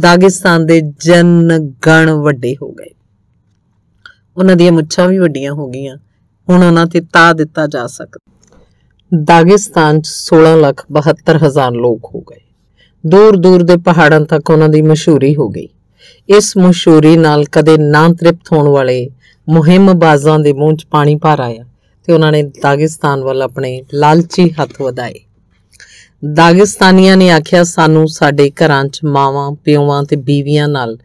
ਦਾਗਿਸਤਾਨ ਦੇ ਜਨ ਗਣ ਵੱਡੇ ਹੋ ਗਏ ਉਹਨਾਂ ਦੀਆਂ ਮੁੱਛਾਂ ਵੀ ਵੱਡੀਆਂ ਹੋ ਗਈਆਂ ਹੁਣ ਉਹਨਾਂ ਤੇ ਤਾ ਦਿੱਤਾ ਜਾ ਸਕਦਾ ਦਾਗਿਸਤਾਨ 'ਚ 16 ਲੱਖ 72 ਹਜ਼ਾਰ ਲੋਕ ਹੋ ਗਏ ਦੂਰ-ਦੂਰ ਦੇ ਪਹਾੜਾਂ ਤੱਕ ਉਹਨਾਂ ਦੀ ਮਸ਼ਹੂਰੀ ਹੋ ਗਈ ਇਸ ਮਸ਼ਹੂਰੀ ਨਾਲ ਕਦੇ ਨਾ ਤ੍ਰਿਪਤ ਹੋਣ ਵਾਲੇ ਮੁਹਿੰਮਬਾਜ਼ਾਂ ਦੇ ਮੂੰਹ 'ਚ ਪਾਣੀ ਭਰ ਆਇਆ ਤੇ ਉਹਨਾਂ ਨੇ ਦਾਗਿਸਤਾਨ ਵੱਲ ਆਪਣੇ ਲਾਲਚੀ ਹੱਥ ਵਧਾਏ ਦਾਗਿਸਤਾਨੀਆਂ ਨੇ ਆਖਿਆ ਸਾਨੂੰ ਸਾਡੇ ਘਰਾਂ 'ਚ ਮਾਵਾਂ ਪਿਓਵਾਂ ਤੇ ਬੀਵੀਆਂ ਨਾਲ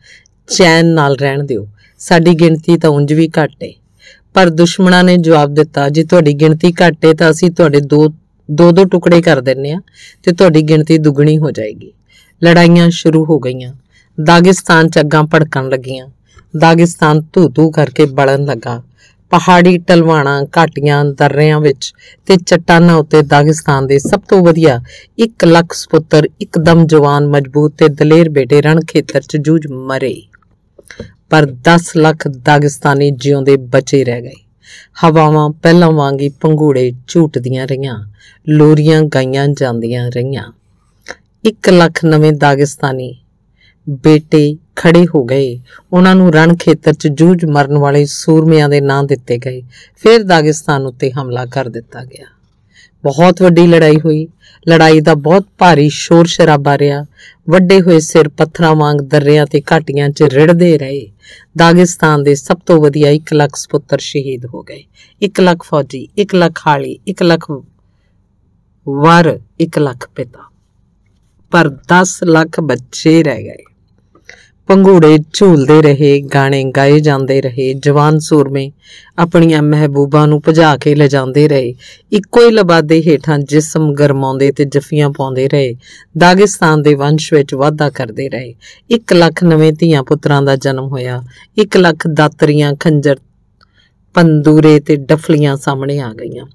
ਚੈਨ ਨਾਲ ਰਹਿਣ ਦਿਓ ਸਾਡੀ ਗਿਣਤੀ ਤਾਂ ਉਂਝ ਵੀ ਘੱਟ ਏ ਪਰ ਦੁਸ਼ਮਣਾਂ ਨੇ ਜਵਾਬ ਦਿੱਤਾ ਜੇ ਤੁਹਾਡੀ ਗਿਣਤੀ ਘੱਟ ਏ ਤਾਂ ਅਸੀਂ ਤੁਹਾਡੇ ਦੋ ਦੋ ਦੋ ਟੁਕੜੇ ਕਰ ਦਿੰਨੇ ਆ ਤੇ ਤੁਹਾਡੀ ਗਿਣਤੀ ਦੁੱਗਣੀ ਹੋ ਜਾਏਗੀ ਲੜਾਈਆਂ ਸ਼ੁਰੂ ਹੋ ਗਈਆਂ ਦਾਗਿਸਤਾਨ ਚ ਅੱਗਾਂ ਭੜਕਣ ਲੱਗੀਆਂ ਦਾਗਿਸਤਾਨ ਧੂ-ਧੂ ਕਰਕੇ ਬਲਣ ਲੱਗਾ ਪਹਾੜੀ ਟਲਵਾਣਾ ਘਾਟੀਆਂ ਦਰਿਆਂ ਵਿੱਚ ਤੇ ਚਟਾਨਾਂ ਉੱਤੇ ਦਾਗਿਸਤਾਨ ਦੇ ਸਭ ਤੋਂ ਵਧੀਆ 1 ਲੱਖ ਸੁਪੁੱਤਰ ਇੱਕਦਮ ਜਵਾਨ ਮਜ਼ਬੂਤ ਤੇ ਦਲੇਰ ਬੇਟੇ ਰਣ ਖੇਤਰ 'ਚ ਜੂਝ ਮਰੇ ਪਰ 10 ਲੱਖ ਦਾਗਿਸਤਾਨੀ ਜਿਉਂਦੇ ਬਚੇ ਰਹਿ ਗਏ ਹਵਾਵਾਂ ਪਹਿਲਾਂ ਵਾਂਗ ਹੀ ਪੰਘੂੜੇ ਝੂਟਦੀਆਂ ਰਹੀਆਂ ਲੋਰੀਆਂ ਗਾਈਆਂ ਜਾਂਦੀਆਂ ਰਹੀਆਂ 1 ਲੱਖ ਨਵੇਂ ਦਾਗਿਸਤਾਨੀ ਬੇਟੇ ਖੜੇ ਹੋ ਗਏ ਉਹਨਾਂ ਨੂੰ ਰਣ ਖੇਤਰ 'ਚ ਜੂਝ ਮਰਨ ਵਾਲੇ ਸੂਰਮਿਆਂ ਦੇ ਨਾਂ ਦਿੱਤੇ ਗਏ ਫਿਰ ਦਾਗਿਸਤਾਨ ਉੱਤੇ ਹਮਲਾ ਕਰ ਦਿੱਤਾ ਗਿਆ ਬਹੁਤ ਵੱਡੀ ਲੜਾਈ ਹੋਈ ਲੜਾਈ ਦਾ ਬਹੁਤ ਭਾਰੀ ਸ਼ੋਰ ਸ਼ਰਾਬਾ ਰਿਆ ਵੱਡੇ ਹੋਏ ਸਿਰ ਪੱਥਰਾਂ ਵਾਂਗ ਦਰਿਆ ਤੇ ਘਾਟੀਆਂ 'ਚ ਰਿੜਦੇ ਰਹੇ ਦਾਗਿਸਤਾਨ ਦੇ ਸਭ ਤੋਂ ਵਧੀਆ 1 ਲੱਖ ਸੁਪੁੱਤਰ ਸ਼ਹੀਦ ਹੋ ਗਏ 1 ਲੱਖ ਫੌਜੀ 1 ਲੱਖ ਹਾਲੀ 1 ਲੱਖ ਵਰ 1 ਲੱਖ ਪਿਤਾ ਪਰ 10 ਲੱਖ ਬੱਚੇ ਰਹਿ ਗਏ ਪੰਗੂੜੇ ਝੂਲਦੇ ਰਹੇ ਗਾਣੇ ਗਾਏ ਜਾਂਦੇ ਰਹੇ ਜਵਾਨ ਸੂਰਮੇ ਆਪਣੀਆਂ ਮਹਿਬੂਬਾਂ ਨੂੰ ਭਜਾ ਕੇ ਲੈ ਜਾਂਦੇ ਰਹੇ ਇੱਕੋ ਹੀ ਲਬਾਦੇ ਹੇਠਾਂ ਜਿਸਮ ਗਰਮਾਉਂਦੇ ਤੇ ਜਫੀਆਂ ਪਾਉਂਦੇ ਰਹੇ ਦਾਗਿਸਤਾਨ ਦੇ ਵੰਸ਼ ਵਿੱਚ ਵਾਧਾ ਕਰਦੇ ਰਹੇ 1 ਲੱਖ ਨਵੇਂ ਧੀਆਂ ਪੁੱਤਰਾਂ ਦਾ ਜਨਮ ਹੋਇਆ 1 ਲੱਖ ਦਾਤਰੀਆਂ ਖੰਜਰ ਪੰਦੂਰੇ ਤੇ ਡਫਲੀਆਂ ਸਾਹਮਣੇ ਆ ਗਈਆਂ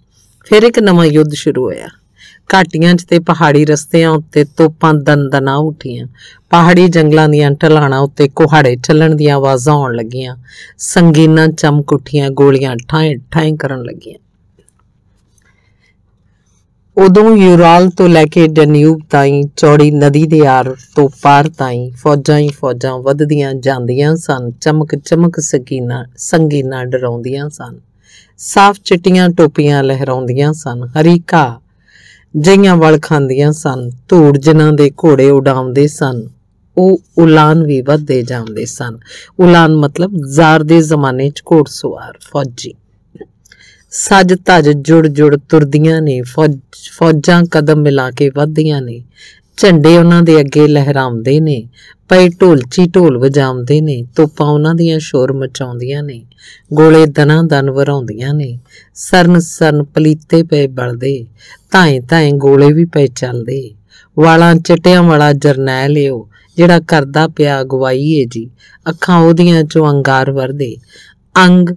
ਫਿਰ ਇੱਕ ਨਵਾਂ ਯੁੱਧ ਸ਼ੁਰੂ ਹੋਇਆ ਘਾਟੀਆਂ 'ਚ ਤੇ ਪਹਾੜੀ ਰਸਤਿਆਂ ਉੱਤੇ ਤੋਪਾਂ ਦੰਦਨਾ ਉੱਠੀਆਂ ਪਹਾੜੀ ਜੰਗਲਾਂ ਦੀਆਂ ਢਲਾਣਾਂ ਉੱਤੇ ਕੁਹਾੜੇ ਚੱਲਣ ਦੀਆਂ ਆਵਾਜ਼ਾਂ ਆਉਣ ਲੱਗੀਆਂ ਸੰਗੀਨਾਂ ਚਮਕ ਉੱਠੀਆਂ ਗੋਲੀਆਂ ਠਾਂ ਠਾਂ ਕਰਨ ਲੱਗੀਆਂ ਉਦੋਂ ਯੂਰਾਲ ਤੋਂ ਲੈ ਕੇ ਡੈਨਿਊਬ ਤਾਈਂ ਚੌੜੀ ਨਦੀ ਦੇ ਆਰ ਤੋਂ ਪਾਰ ਤਾਈਂ ਫੌਜਾਂ ਹੀ ਫੌਜਾਂ ਵੱਧਦੀਆਂ ਜਾਂਦੀਆਂ ਸਨ ਚਮਕ ਚਮਕ ਸਕੀਨਾ ਸੰਗੀਨਾ ਡਰਾਉਂਦੀਆਂ ਸਨ ਸਾਫ਼ ਚਿੱਟੀਆਂ ਟੋਪੀਆਂ ਲਹਿਰਾਉਂਦੀਆਂ ਸਨ ਹਰੀਕਾ ਜਈਆਂ ਵਲ ਖਾਂਦੀਆਂ ਸਨ ਧੂੜ ਜਿਨ੍ਹਾਂ ਦੇ ਘੋੜੇ ਉਡਾਉਂਦੇ ਸਨ ਉਹ ਉਲਾਨ ਵੀ ਵੱਧਦੇ ਜਾਂਦੇ ਸਨ ਉਲਾਨ ਮਤਲਬ ਜ਼ਾਰ ਦੇ ਜ਼ਮਾਨੇ 'ਚ ਘੋੜ ਸਵਾਰ ਫੌਜੀ ਸੱਜ ਤਜ ਜੁੜ ਜੁੜ ਤੁਰਦੀਆਂ ਨੇ ਫੌਜਾਂ ਕਦਮ ਮਿਲਾ ਕੇ ਵੱਧਦੀਆਂ ਨੇ ਝੰਡੇ ਉਹਨਾਂ ਦੇ ਅੱਗੇ ਲਹਿਰਾਉਂਦੇ ਨੇ ਪਏ ਢੋਲਚੀ ਢੋਲ ਵਜਾਉਂਦੇ ਨੇ ਤੋਪਾਂ ਉਹਨਾਂ ਦੀਆਂ ਸ਼ੋਰ ਮਚਾਉਂਦੀਆਂ ਨੇ ਗੋਲੇ ਦਨਾ ਦਨ ਵਰਾਉਂਦੀਆਂ ਨੇ ਸਰਨ ਸਰਨ ਪਲੀਤੇ ਪਏ ਬਲਦੇ ਧਾਏ ਧਾਏ ਗੋਲੇ ਵੀ ਪਏ ਚੱਲਦੇ ਵਾਲਾਂ ਚਟਿਆਂ ਵਾਲਾ ਜਰਨੈਲ ਏਓ ਜਿਹੜਾ ਕਰਦਾ ਪਿਆ ਅਗਵਾਈ ਏ ਜੀ ਅੱਖਾਂ ਉਹਦੀਆਂ ਚੋਂ ਅੰਗਾਰ ਵਰਦੇ ਅੰਗ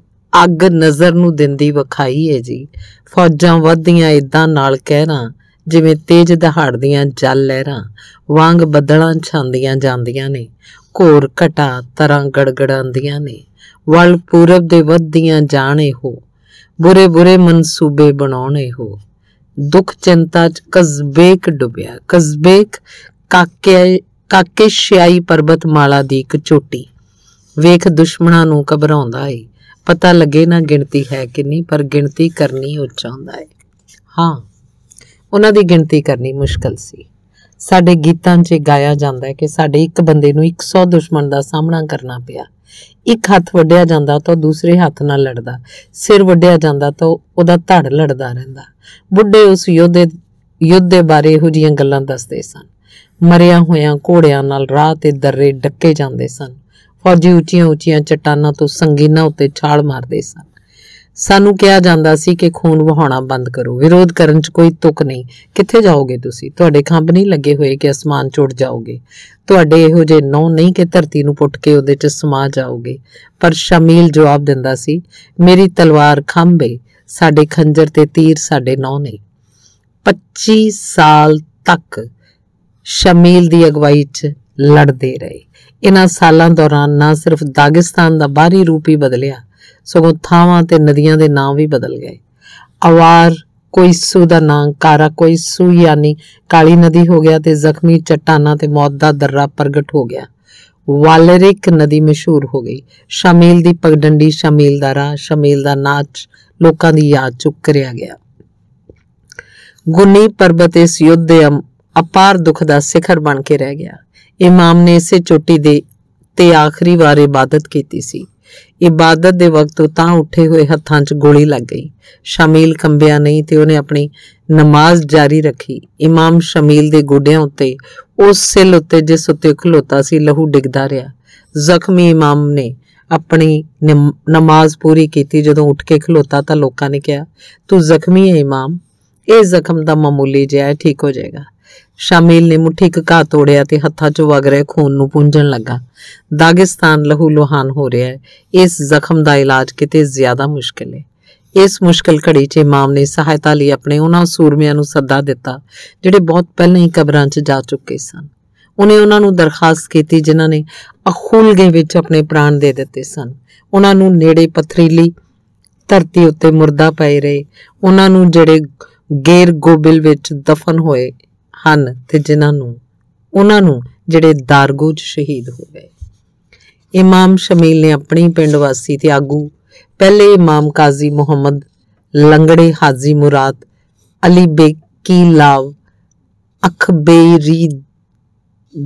ਅੱਗ ਨਜ਼ਰ ਨੂੰ ਦਿੰਦੀ ਵਿਖਾਈ ਏ ਜੀ ਫੌਜਾਂ ਵੱਧੀਆਂ ਇਦਾਂ ਨਾਲ ਕਹਿਣਾ ਜਿਵੇਂ ਤੇਜ ਦਹਾੜ ਦੀਆਂ ਜਲ ਲਹਿਰਾਂ ਵਾਂਗ ਬੱਦਲਾਂ ਛਾਂਦੀਆਂ ਜਾਂਦੀਆਂ ਨੇ ਘੋਰ ਘਟਾ ਤਰਾਂ ਗੜਗੜਾਉਂਦੀਆਂ ਨੇ ਵਲ ਪੂਰਬ ਦੇ ਵੱਧਦੀਆਂ ਜਾਣੇ ਹੋ ਬੁਰੇ ਬੁਰੇ ਮਨਸੂਬੇ ਬਣਾਉਣੇ ਹੋ ਦੁੱਖ ਚਿੰਤਾ ਚ ਕਜ਼ਬੇਕ ਡੁੱਬਿਆ ਕਜ਼ਬੇਕ ਕਾਕੇ ਕਾਕੇ ਸ਼ਿਆਈ ਪਰਬਤ ਮਾਲਾ ਦੀ ਇੱਕ ਚੋਟੀ ਵੇਖ ਦੁਸ਼ਮਣਾਂ ਨੂੰ ਘਬਰਾਉਂਦਾ ਏ ਪਤਾ ਲੱਗੇ ਨਾ ਗਿਣਤੀ ਹੈ ਕਿੰਨੀ ਪਰ ਗਿਣਤੀ ਕਰਨੀ ਉੱਚਾ ਹੁੰਦਾ ਏ ਹਾਂ ਉਹਨਾਂ ਦੀ ਗਿਣਤੀ ਕਰਨੀ ਮੁਸ਼ਕਲ ਸੀ ਸਾਡੇ ਗੀਤਾਂ 'ਚ ਗਾਇਆ ਜਾਂਦਾ ਹੈ ਕਿ ਸਾਡੇ ਇੱਕ ਬੰਦੇ ਨੂੰ 100 ਦੁਸ਼ਮਣ ਦਾ ਸਾਹਮਣਾ ਕਰਨਾ ਪਿਆ ਇੱਕ ਹੱਥ ਵੱਡਿਆ ਜਾਂਦਾ ਤਾਂ ਦੂਸਰੇ ਹੱਥ ਨਾਲ ਲੜਦਾ ਸਿਰ ਵੱਡਿਆ ਜਾਂਦਾ ਤਾਂ ਉਹਦਾ ਧੜ ਲੜਦਾ ਰਹਿੰਦਾ ਬੁੱਢੇ ਉਸ ਯੋਧੇ ਯੁੱਧ ਦੇ ਬਾਰੇ ਇਹੋ ਜੀਆਂ ਗੱਲਾਂ ਦੱਸਦੇ ਸਨ ਮਰਿਆ ਹੋਇਆਂ ਘੋੜਿਆਂ ਨਾਲ ਰਾਹ ਤੇ ਦਰਰੇ ਡੱਕੇ ਜਾਂਦੇ ਸਨ ਫੌਜੀ ਉੱਚੀਆਂ ਉੱਚੀਆਂ ਚਟਾਨਾਂ ਤੋਂ ਸੰਗੀਨਾਂ ਉੱਤੇ ਛਾਲ ਮਾਰਦੇ ਸਨ ਸਾਨੂੰ ਕਿਹਾ ਜਾਂਦਾ ਸੀ ਕਿ ਖੂਨ ਵਹਾਉਣਾ ਬੰਦ ਕਰੋ ਵਿਰੋਧ ਕਰਨ 'ਚ ਕੋਈ ਤੁਕ ਨਹੀਂ ਕਿੱਥੇ ਜਾਓਗੇ ਤੁਸੀਂ ਤੁਹਾਡੇ ਖੰਭ ਨਹੀਂ ਲੱਗੇ ਹੋਏ ਕਿ ਅਸਮਾਨ ਚੁੱਟ ਜਾਓਗੇ ਤੁਹਾਡੇ ਇਹੋ ਜੇ ਨੌ ਨਹੀਂ ਕਿ ਧਰਤੀ ਨੂੰ ਪੁੱਟ ਕੇ ਉਹਦੇ 'ਚ ਸਮਾ ਜਾਓਗੇ ਪਰ ਸ਼ਮੀਲ ਜਵਾਬ ਦਿੰਦਾ ਸੀ ਮੇਰੀ ਤਲਵਾਰ ਖੰਭੇ ਸਾਡੇ ਖੰਜਰ ਤੇ ਤੀਰ ਸਾਡੇ ਨੌ ਨਹੀਂ 25 ਸਾਲ ਤੱਕ ਸ਼ਮੀਲ ਦੀ ਅਗਵਾਈ 'ਚ ਲੜਦੇ ਰਹੇ ਇਹਨਾਂ ਸਾਲਾਂ ਦੌਰਾਨ ਨਾ ਸਿਰਫ ਦਾਗਿਸਤਾਨ ਦਾ ਬਾਹਰੀ ਰੂਪ ਹੀ ਬਦਲਿਆ ਸਗੋਂ ਥਾਵਾਂ ਤੇ ਨਦੀਆਂ ਦੇ ਨਾਮ ਵੀ ਬਦਲ ਗਏ ਅਵਾਰ ਕੋਈ ਸੂ ਦਾ ਨਾਂ ਕਾਰਾ ਕੋਈ ਸੂ ਯਾਨੀ ਕਾਲੀ ਨਦੀ ਹੋ ਗਿਆ ਤੇ ਜ਼ਖਮੀ ਚਟਾਨਾਂ ਤੇ ਮੌਤ ਦਾ ਦਰਰਾ ਪ੍ਰਗਟ ਹੋ ਗਿਆ ਵਾਲਰਿਕ ਨਦੀ ਮਸ਼ਹੂਰ ਹੋ ਗਈ ਸ਼ਾਮੀਲ ਦੀ ਪਗਡੰਡੀ ਸ਼ਾਮੀਲ ਦਾ ਰਾ ਸ਼ਾਮੀਲ ਦਾ ਨਾਚ ਲੋਕਾਂ ਦੀ ਯਾਦ ਚੁੱਕ ਕਰਿਆ ਗਿਆ ਗੁਨੀ ਪਰਬਤ ਇਸ ਯੁੱਧ ਦੇ ਅਪਾਰ ਦੁੱਖ ਦਾ ਸਿਖਰ ਬਣ ਕੇ ਰਹਿ ਗਿਆ ਇਮਾਮ ਨੇ ਇਸੇ ਚੋਟੀ ਦੇ ਤੇ ਆਖਰੀ ਵਾਰ ਇਬਾਦਤ ਕੀਤੀ ਸੀ ਇਬਾਦਤ ਦੇ ਵਕਤ ਤਾਂ ਉੱਠੇ ਹੋਏ ਹੱਥਾਂ 'ਚ ਗੋਲੀ ਲੱਗ ਗਈ ਸ਼ਮੀਲ ਕੰਬਿਆ ਨਹੀਂ ਤੇ ਉਹਨੇ ਆਪਣੀ ਨਮਾਜ਼ ਜਾਰੀ ਰੱਖੀ ਇਮਾਮ ਸ਼ਮੀਲ ਦੇ ਗੋਡਿਆਂ ਉੱਤੇ ਉਸ ਸਿਲ ਉੱਤੇ ਜਿਸ ਉੱਤੇ ਖਲੋਤਾ ਸੀ ਲਹੂ ਡਿੱਗਦਾ ਰਿਹਾ ਜ਼ਖਮੀ ਇਮਾਮ ਨੇ ਆਪਣੀ ਨਮਾਜ਼ ਪੂਰੀ ਕੀਤੀ ਜਦੋਂ ਉੱਠ ਕੇ ਖਲੋਤਾ ਤਾਂ ਲੋਕਾਂ ਨੇ ਕਿਹਾ ਤੂੰ ਜ਼ਖਮੀ ਹੈ ਇਮਾਮ ਇਹ ਜ਼ਖਮ ਦਾ ਮਾਮੂਲੀ ਜਿਹਾ ਠੀਕ ਹੋ ਜਾਏਗਾ ਸ਼ਾਮਿਲ ਨੇ ਮੁੱਠੀ ਇੱਕ ਘਾ ਤੋੜਿਆ ਤੇ ਹੱਥਾਂ 'ਚੋਂ ਵਗ ਰਿਹਾ ਖੂਨ ਨੂੰ ਪੂੰਝਣ ਲੱਗਾ ਦਾਗਿਸਤਾਨ ਲਹੂ ਲੋਹਾਨ ਹੋ ਰਿਹਾ ਹੈ ਇਸ ਜ਼ਖਮ ਦਾ ਇਲਾਜ ਕਿਤੇ ਜ਼ਿਆਦਾ ਮੁਸ਼ਕਲ ਹੈ ਇਸ ਮੁਸ਼ਕਲ ਘੜੀ 'ਚ ਇਮਾਮ ਨੇ ਸਹਾਇਤਾ ਲਈ ਆਪਣੇ ਉਹਨਾਂ ਸੂਰਮਿਆਂ ਨੂੰ ਸੱਦਾ ਦਿੱਤਾ ਜਿਹੜੇ ਬਹੁਤ ਪਹਿਲਾਂ ਹੀ ਕਬਰਾਂ 'ਚ ਜਾ ਚੁੱਕੇ ਸਨ ਉਹਨੇ ਉਹਨਾਂ ਨੂੰ ਦਰਖਾਸਤ ਕੀਤੀ ਜਿਨ੍ਹਾਂ ਨੇ ਅਖੂਲਗੇ ਵਿੱਚ ਆਪਣੇ ਪ੍ਰਾਣ ਦੇ ਦਿੱਤੇ ਸਨ ਉਹਨਾਂ ਨੂੰ ਨੇੜੇ ਪਥਰੀਲੀ ਧਰਤੀ ਉੱਤੇ ਮੁਰਦਾ ਪਏ ਰਹੇ ਉਹਨਾਂ ਨੂੰ ਜਿਹੜੇ ਗੇਰ ਗੋਬਿਲ ਵਿੱਚ ਦਫਨ ਹੋਏ ਹਨ ਤੇ ਜਿਨ੍ਹਾਂ ਨੂੰ ਉਹਨਾਂ ਨੂੰ ਜਿਹੜੇ ਦਾਰਗੋਜ ਸ਼ਹੀਦ ਹੋ ਗਏ ਇਮਾਮ ਸ਼ਮੀਲ ਨੇ ਆਪਣੀ ਪਿੰਡ ਵਾਸੀ ਤੇ ਆਗੂ ਪਹਿਲੇ ਇਮਾਮ ਕਾਜ਼ੀ ਮੁਹੰਮਦ ਲੰਗੜੇ ਹਾਜ਼ੀ ਮੁਰਾਦ ਅਲੀ ਬੇਕੀ ਲਾਵ ਅਖਬੇਰੀ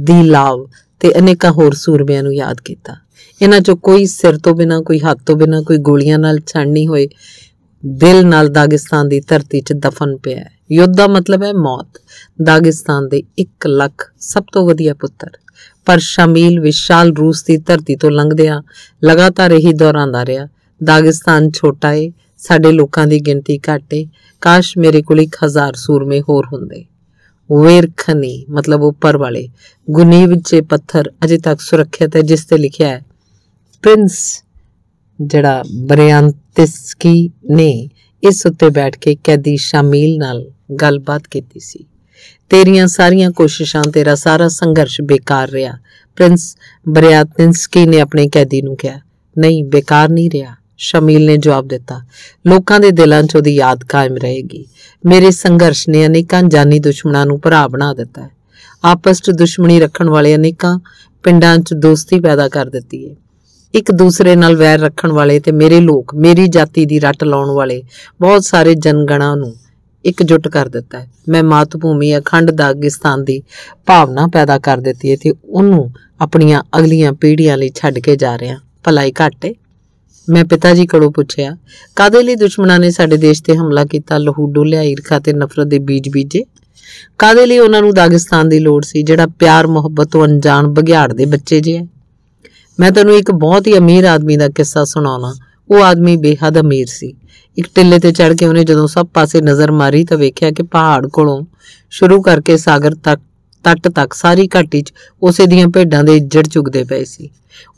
ਦੀ ਲਾਵ ਤੇ ਅਨੇਕਾਂ ਹੋਰ ਸੂਰਮਿਆਂ ਨੂੰ ਯਾਦ ਕੀਤਾ ਇਹਨਾਂ ਚੋਂ ਕੋਈ ਸਿਰ ਤੋਂ ਬਿਨਾ ਕੋਈ ਹੱਥ ਤੋਂ ਬਿਨਾ ਕੋਈ ਗੋਲੀਆਂ ਨਾਲ ਛੜਨੀ ਹੋਏ ਦਿਲ ਨਾਲ ਦਾਗਿਸਤਾਨ ਦੀ ਧਰਤੀ 'ਚ ਦਫਨ ਪਿਆ ਯੁੱਧ ਦਾ ਮਤਲਬ ਹੈ ਮੌਤ ਦਾਗਿਸਤਾਨ ਦੇ 1 ਲੱਖ ਸਭ ਤੋਂ ਵਧੀਆ ਪੁੱਤਰ ਪਰ ਸ਼ਾਮੀਲ ਵਿਸ਼ਾਲ ਰੂਸ ਦੀ ਧਰਤੀ ਤੋਂ ਲੰਘਦਿਆਂ ਲਗਾਤਾਰ ਇਹੀ ਦੁਹਰਾਉਂਦਾ ਰਿਹਾ ਦਾਗਿਸਤਾਨ ਛੋਟਾ ਏ ਸਾਡੇ ਲੋਕਾਂ ਦੀ ਗਿਣਤੀ ਘੱਟ ਏ ਕਾਸ਼ ਮੇਰੇ ਕੋਲ 1000 ਸੂਰਮੇ ਹੋਰ ਹੁੰਦੇ ਵੇਰਖਨੀ ਮਤਲਬ ਉੱਪਰ ਵਾਲੇ ਗੁਨੀ ਵਿੱਚੇ ਪੱਥਰ ਅਜੇ ਤੱਕ ਸੁਰੱਖਿਅਤ ਹੈ ਜਿਸ ਤੇ ਲਿਖਿਆ ਹੈ ਪ੍ਰਿੰਸ ਜਿਹੜਾ ਬਰਿਆਂਤਿਸਕੀ ਨੇ ਇਸ ਉੱਤੇ ਬੈਠ ਕੇ ਕੈਦੀ ਸ਼ਾਮੀਲ ਨਾਲ ਗੱਲਬਾਤ ਕੀਤੀ ਸੀ ਤੇਰੀਆਂ ਸਾਰੀਆਂ ਕੋਸ਼ਿਸ਼ਾਂ ਤੇਰਾ ਸਾਰਾ ਸੰਘਰਸ਼ ਬੇਕਾਰ ਰਿਹਾ ਪ੍ਰਿੰਸ ਬਰਿਆਤਿੰਸਕੀ ਨੇ ਆਪਣੇ ਕੈਦੀ ਨੂੰ ਕਿਹਾ ਨਹੀਂ ਬੇਕਾਰ ਨਹੀਂ ਰਿਹਾ ਸ਼ਮੀਲ ਨੇ ਜਵਾਬ ਦਿੱਤਾ ਲੋਕਾਂ ਦੇ ਦਿਲਾਂ 'ਚ ਉਹਦੀ ਯਾਦ ਕਾਇਮ ਰਹੇਗੀ ਮੇਰੇ ਸੰਘਰਸ਼ ਨੇ ਅਨੇਕਾਂ ਜਾਨੀ ਦੁਸ਼ਮਣਾਂ ਨੂੰ ਭਰਾ ਬਣਾ ਦਿੱਤਾ ਹੈ ਆਪਸ 'ਚ ਦੁਸ਼ਮਣੀ ਰੱਖਣ ਵਾਲੇ ਅਨੇਕਾਂ ਪਿੰਡਾਂ 'ਚ ਦੋਸਤੀ ਪੈਦਾ ਕਰ ਦਿੱਤੀ ਹੈ ਇੱਕ ਦੂਸਰੇ ਨਾਲ ਵੈਰ ਰੱਖਣ ਵਾਲੇ ਤੇ ਮੇਰੇ ਲੋਕ ਮੇਰੀ ਜਾਤੀ ਦੀ ਰੱਟ ਲਾਉਣ ਵਾਲੇ ਬਹੁਤ ਸਾਰੇ ਜਨਗਣਾਂ ਨੂੰ ਇਕਜੁੱਟ ਕਰ ਦਿੱਤਾ ਹੈ ਮੈਂ ਮਾਤ ਭੂਮੀ ਅਖੰਡ ਦਾਗਿਸਤਾਨ ਦੀ ਭਾਵਨਾ ਪੈਦਾ ਕਰ ਦਿੱਤੀ ਹੈ ਤੇ ਉਹਨੂੰ ਆਪਣੀਆਂ ਅਗਲੀਆਂ ਪੀੜ੍ਹੀਆਂ ਲਈ ਛੱਡ ਕੇ ਜਾ ਰਿਹਾ ਭਲਾਈ ਘਾਟੇ ਮੈਂ ਪਿਤਾ ਜੀ ਕੋਲੋਂ ਪੁੱਛਿਆ ਕਾਦੇ ਲਈ ਦੁਸ਼ਮਣਾਂ ਨੇ ਸਾਡੇ ਦੇਸ਼ ਤੇ ਹਮਲਾ ਕੀਤਾ ਲਹੂ ਡੋਲਿਆ ਈਰਖਾ ਤੇ ਨਫ਼ਰਤ ਦੇ ਬੀਜ ਬੀਜੇ ਕਾਦੇ ਲਈ ਉਹਨਾਂ ਨੂੰ ਦਾਗਿਸਤਾਨ ਦੀ ਲੋੜ ਸੀ ਜਿਹੜਾ ਪਿਆਰ ਮੁਹੱਬਤ ਤੋਂ ਅਣਜਾਣ ਬਗਿਆੜ ਦੇ ਬੱਚੇ ਜਿਹਾ ਮੈਂ ਤੁਹਾਨੂੰ ਇੱਕ ਬਹੁਤ ਹੀ ਅਮੀਰ ਆਦਮੀ ਦਾ ਕਿੱਸਾ ਸੁਣਾਉਣਾ ਉਹ ਆਦਮੀ ਬੇਹੱਦ ਅਮੀਰ ਸੀ ਇੱਕ ਟਿੱਲੇ ਤੇ ਚੜ ਕੇ ਉਹਨੇ ਜਦੋਂ ਸਭ ਪਾਸੇ ਨਜ਼ਰ ਮਾਰੀ ਤਾਂ ਵੇਖਿਆ ਕਿ ਪਹਾੜ ਕੋਲੋਂ ਸ਼ੁਰੂ ਕਰਕੇ ਸਾਗਰ ਤੱਕ ਤੱਟ ਤੱਕ ਸਾਰੀ ਘਾਟੀ 'ਚ ਉਸੇ ਦੀਆਂ ਭੇਡਾਂ ਦੇ ਜੜ ਚੁਗਦੇ ਪਏ ਸੀ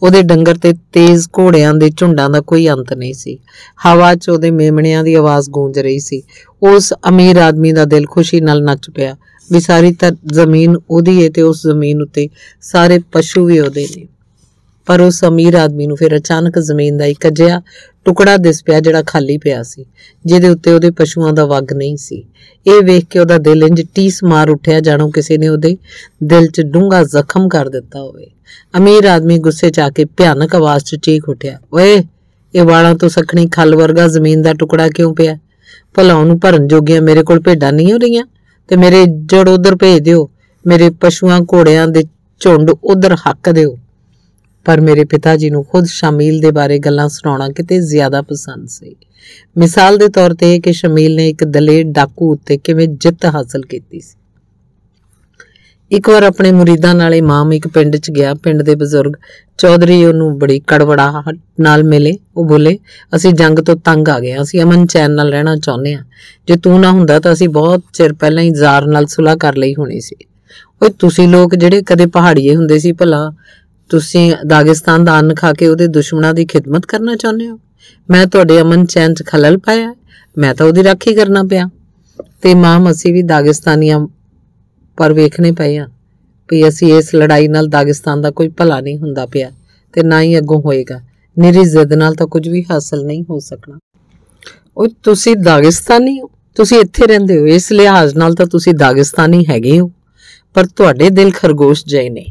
ਉਹਦੇ ਡੰਗਰ ਤੇ ਤੇਜ਼ ਘੋੜਿਆਂ ਦੇ ਝੁੰਡਾਂ ਦਾ ਕੋਈ ਅੰਤ ਨਹੀਂ ਸੀ ਹਵਾ 'ਚ ਉਹਦੇ ਮੇਮਣਿਆਂ ਦੀ ਆਵਾਜ਼ ਗੂੰਜ ਰਹੀ ਸੀ ਉਸ ਅਮੀਰ ਆਦਮੀ ਦਾ ਦਿਲ ਖੁਸ਼ੀ ਨਾਲ ਨੱਚ ਪਿਆ ਵੀ ਸਾਰੀ ਜ਼ਮੀਨ ਉਹਦੀ ਏ ਤੇ ਉਸ ਜ਼ਮੀਨ ਉੱਤੇ ਸਾਰੇ ਪਸ਼ੂ ਵੀ ਉਹਦੇ ਨੇ ਪਰ ਉਸ ਅਮੀਰ ਆਦਮੀ ਨੂੰ ਫਿਰ ਅਚਾਨਕ ਜ਼ਮੀਨ ਦਾ ਇੱਕ ਅਜਿਹਾ ਟੁਕੜਾ ਦਿਸ ਪਿਆ ਜਿਹੜਾ ਖਾਲੀ ਪਿਆ ਸੀ ਜਿਹਦੇ ਉੱਤੇ ਉਹਦੇ ਪਸ਼ੂਆਂ ਦਾ ਵਗ ਨਹੀਂ ਸੀ ਇਹ ਵੇਖ ਕੇ ਉਹਦਾ ਦਿਲ ਇੰਜ ਟੀਸ ਮਾਰ ਉੱਠਿਆ ਜਾਣੋ ਕਿਸੇ ਨੇ ਉਹਦੇ ਦਿਲ 'ਚ ਡੂੰਘਾ ਜ਼ਖਮ ਕਰ ਦਿੱਤਾ ਹੋਵੇ ਅਮੀਰ ਆਦਮੀ ਗੁੱਸੇ 'ਚ ਆ ਕੇ ਭਿਆਨਕ ਆਵਾਜ਼ 'ਚ ਚੀਖ ਉੱਠਿਆ ਓਏ ਇਹ ਵਾਲਾਂ ਤੋਂ ਸਖਣੀ ਖਲ ਵਰਗਾ ਜ਼ਮੀਨ ਦਾ ਟੁਕੜਾ ਕਿਉਂ ਪਿਆ ਭਲਾ ਉਹਨੂੰ ਭਰਨ ਜੋਗੀਆਂ ਮੇਰੇ ਕੋਲ ਭੇਡਾਂ ਨਹੀਂ ਹੋ ਰਹੀਆਂ ਤੇ ਮੇਰੇ ਜੜ ਉਧਰ ਭੇਜ ਦਿਓ ਮੇਰੇ ਪਸ਼ੂਆਂ ਘੋੜਿਆਂ ਦੇ ਝੁੰਡ ਉਧਰ ਹੱਕ ਦਿਓ ਪਰ ਮੇਰੇ ਪਿਤਾ ਜੀ ਨੂੰ ਖੁਦ ਸ਼ਾਮੀਲ ਦੇ ਬਾਰੇ ਗੱਲਾਂ ਸੁਣਾਉਣਾ ਕਿਤੇ ਜ਼ਿਆਦਾ ਪਸੰਦ ਸੀ ਮਿਸਾਲ ਦੇ ਤੌਰ ਤੇ ਕਿ ਸ਼ਾਮੀਲ ਨੇ ਇੱਕ ਦਲੇਰ ਡਾਕੂ ਉੱਤੇ ਕਿਵੇਂ ਜਿੱਤ ਹਾਸਲ ਕੀਤੀ ਸੀ ਇੱਕ ਵਾਰ ਆਪਣੇ ਮੁਰੀਦਾਂ ਨਾਲ ਇਮਾਮ ਇੱਕ ਪਿੰਡ 'ਚ ਗਿਆ ਪਿੰਡ ਦੇ ਬਜ਼ੁਰਗ ਚੌਧਰੀ ਉਹਨੂੰ ਬੜੀ ਕੜਵੜਾ ਨਾਲ ਮਿਲੇ ਉਹ ਬੋਲੇ ਅਸੀਂ ਜੰਗ ਤੋਂ ਤੰਗ ਆ ਗਏ ਅਸੀਂ ਅਮਨ ਚੈਨ ਨਾਲ ਰਹਿਣਾ ਚਾਹੁੰਦੇ ਆ ਜੇ ਤੂੰ ਨਾ ਹੁੰਦਾ ਤਾਂ ਅਸੀਂ ਬਹੁਤ ਚਿਰ ਪਹਿਲਾਂ ਹੀ ਜ਼ਾਰ ਨਾਲ ਸੁਲਾ ਕਰ ਲਈ ਹੋਣੀ ਸੀ ਓਏ ਤੁਸੀਂ ਲੋਕ ਜਿਹੜੇ ਕਦੇ ਪਹਾੜੀਏ ਹੁੰਦੇ ਸੀ ਭਲਾ ਤੁਸੀਂ ਦਾਗਿਸਤਾਨ ਦਾ ਅੰਨ ਖਾ ਕੇ ਉਹਦੇ ਦੁਸ਼ਮਣਾਂ ਦੀ ਖਿਦਮਤ ਕਰਨਾ ਚਾਹੁੰਦੇ ਹੋ ਮੈਂ ਤੁਹਾਡੇ ਅਮਨ ਚੈਨ 'ਚ ਖਲਲ ਪਾਇਆ ਮੈਂ ਤਾਂ ਉਹਦੀ ਰਾਖੀ ਕਰਨਾ ਪਿਆ ਤੇ ਮਾਂ ਅਸੀਂ ਵੀ ਦਾਗਿਸਤਾਨੀਆਂ ਪਰ ਵੇਖਨੇ ਪਏ ਆ ਵੀ ਅਸੀਂ ਇਸ ਲੜਾਈ ਨਾਲ ਦਾਗਿਸਤਾਨ ਦਾ ਕੋਈ ਭਲਾ ਨਹੀਂ ਹੁੰਦਾ ਪਿਆ ਤੇ ਨਾ ਹੀ ਅੱਗੋਂ ਹੋਏਗਾ ਮੇਰੀ ਜ਼ਿੱਦ ਨਾਲ ਤਾਂ ਕੁਝ ਵੀ ਹਾਸਲ ਨਹੀਂ ਹੋ ਸਕਣਾ ਉਹ ਤੁਸੀਂ ਦਾਗਿਸਤਾਨੀ ਹੋ ਤੁਸੀਂ ਇੱਥੇ ਰਹਿੰਦੇ ਹੋ ਇਸ ਲਿਹਾਜ਼ ਨਾਲ ਤਾਂ ਤੁਸੀਂ ਦਾਗਿਸਤਾਨੀ ਹੈਗੇ ਹੋ ਪਰ ਤੁਹਾਡੇ ਦਿਲ ਖਰਗੋਸ਼ ਜੈ ਨੇ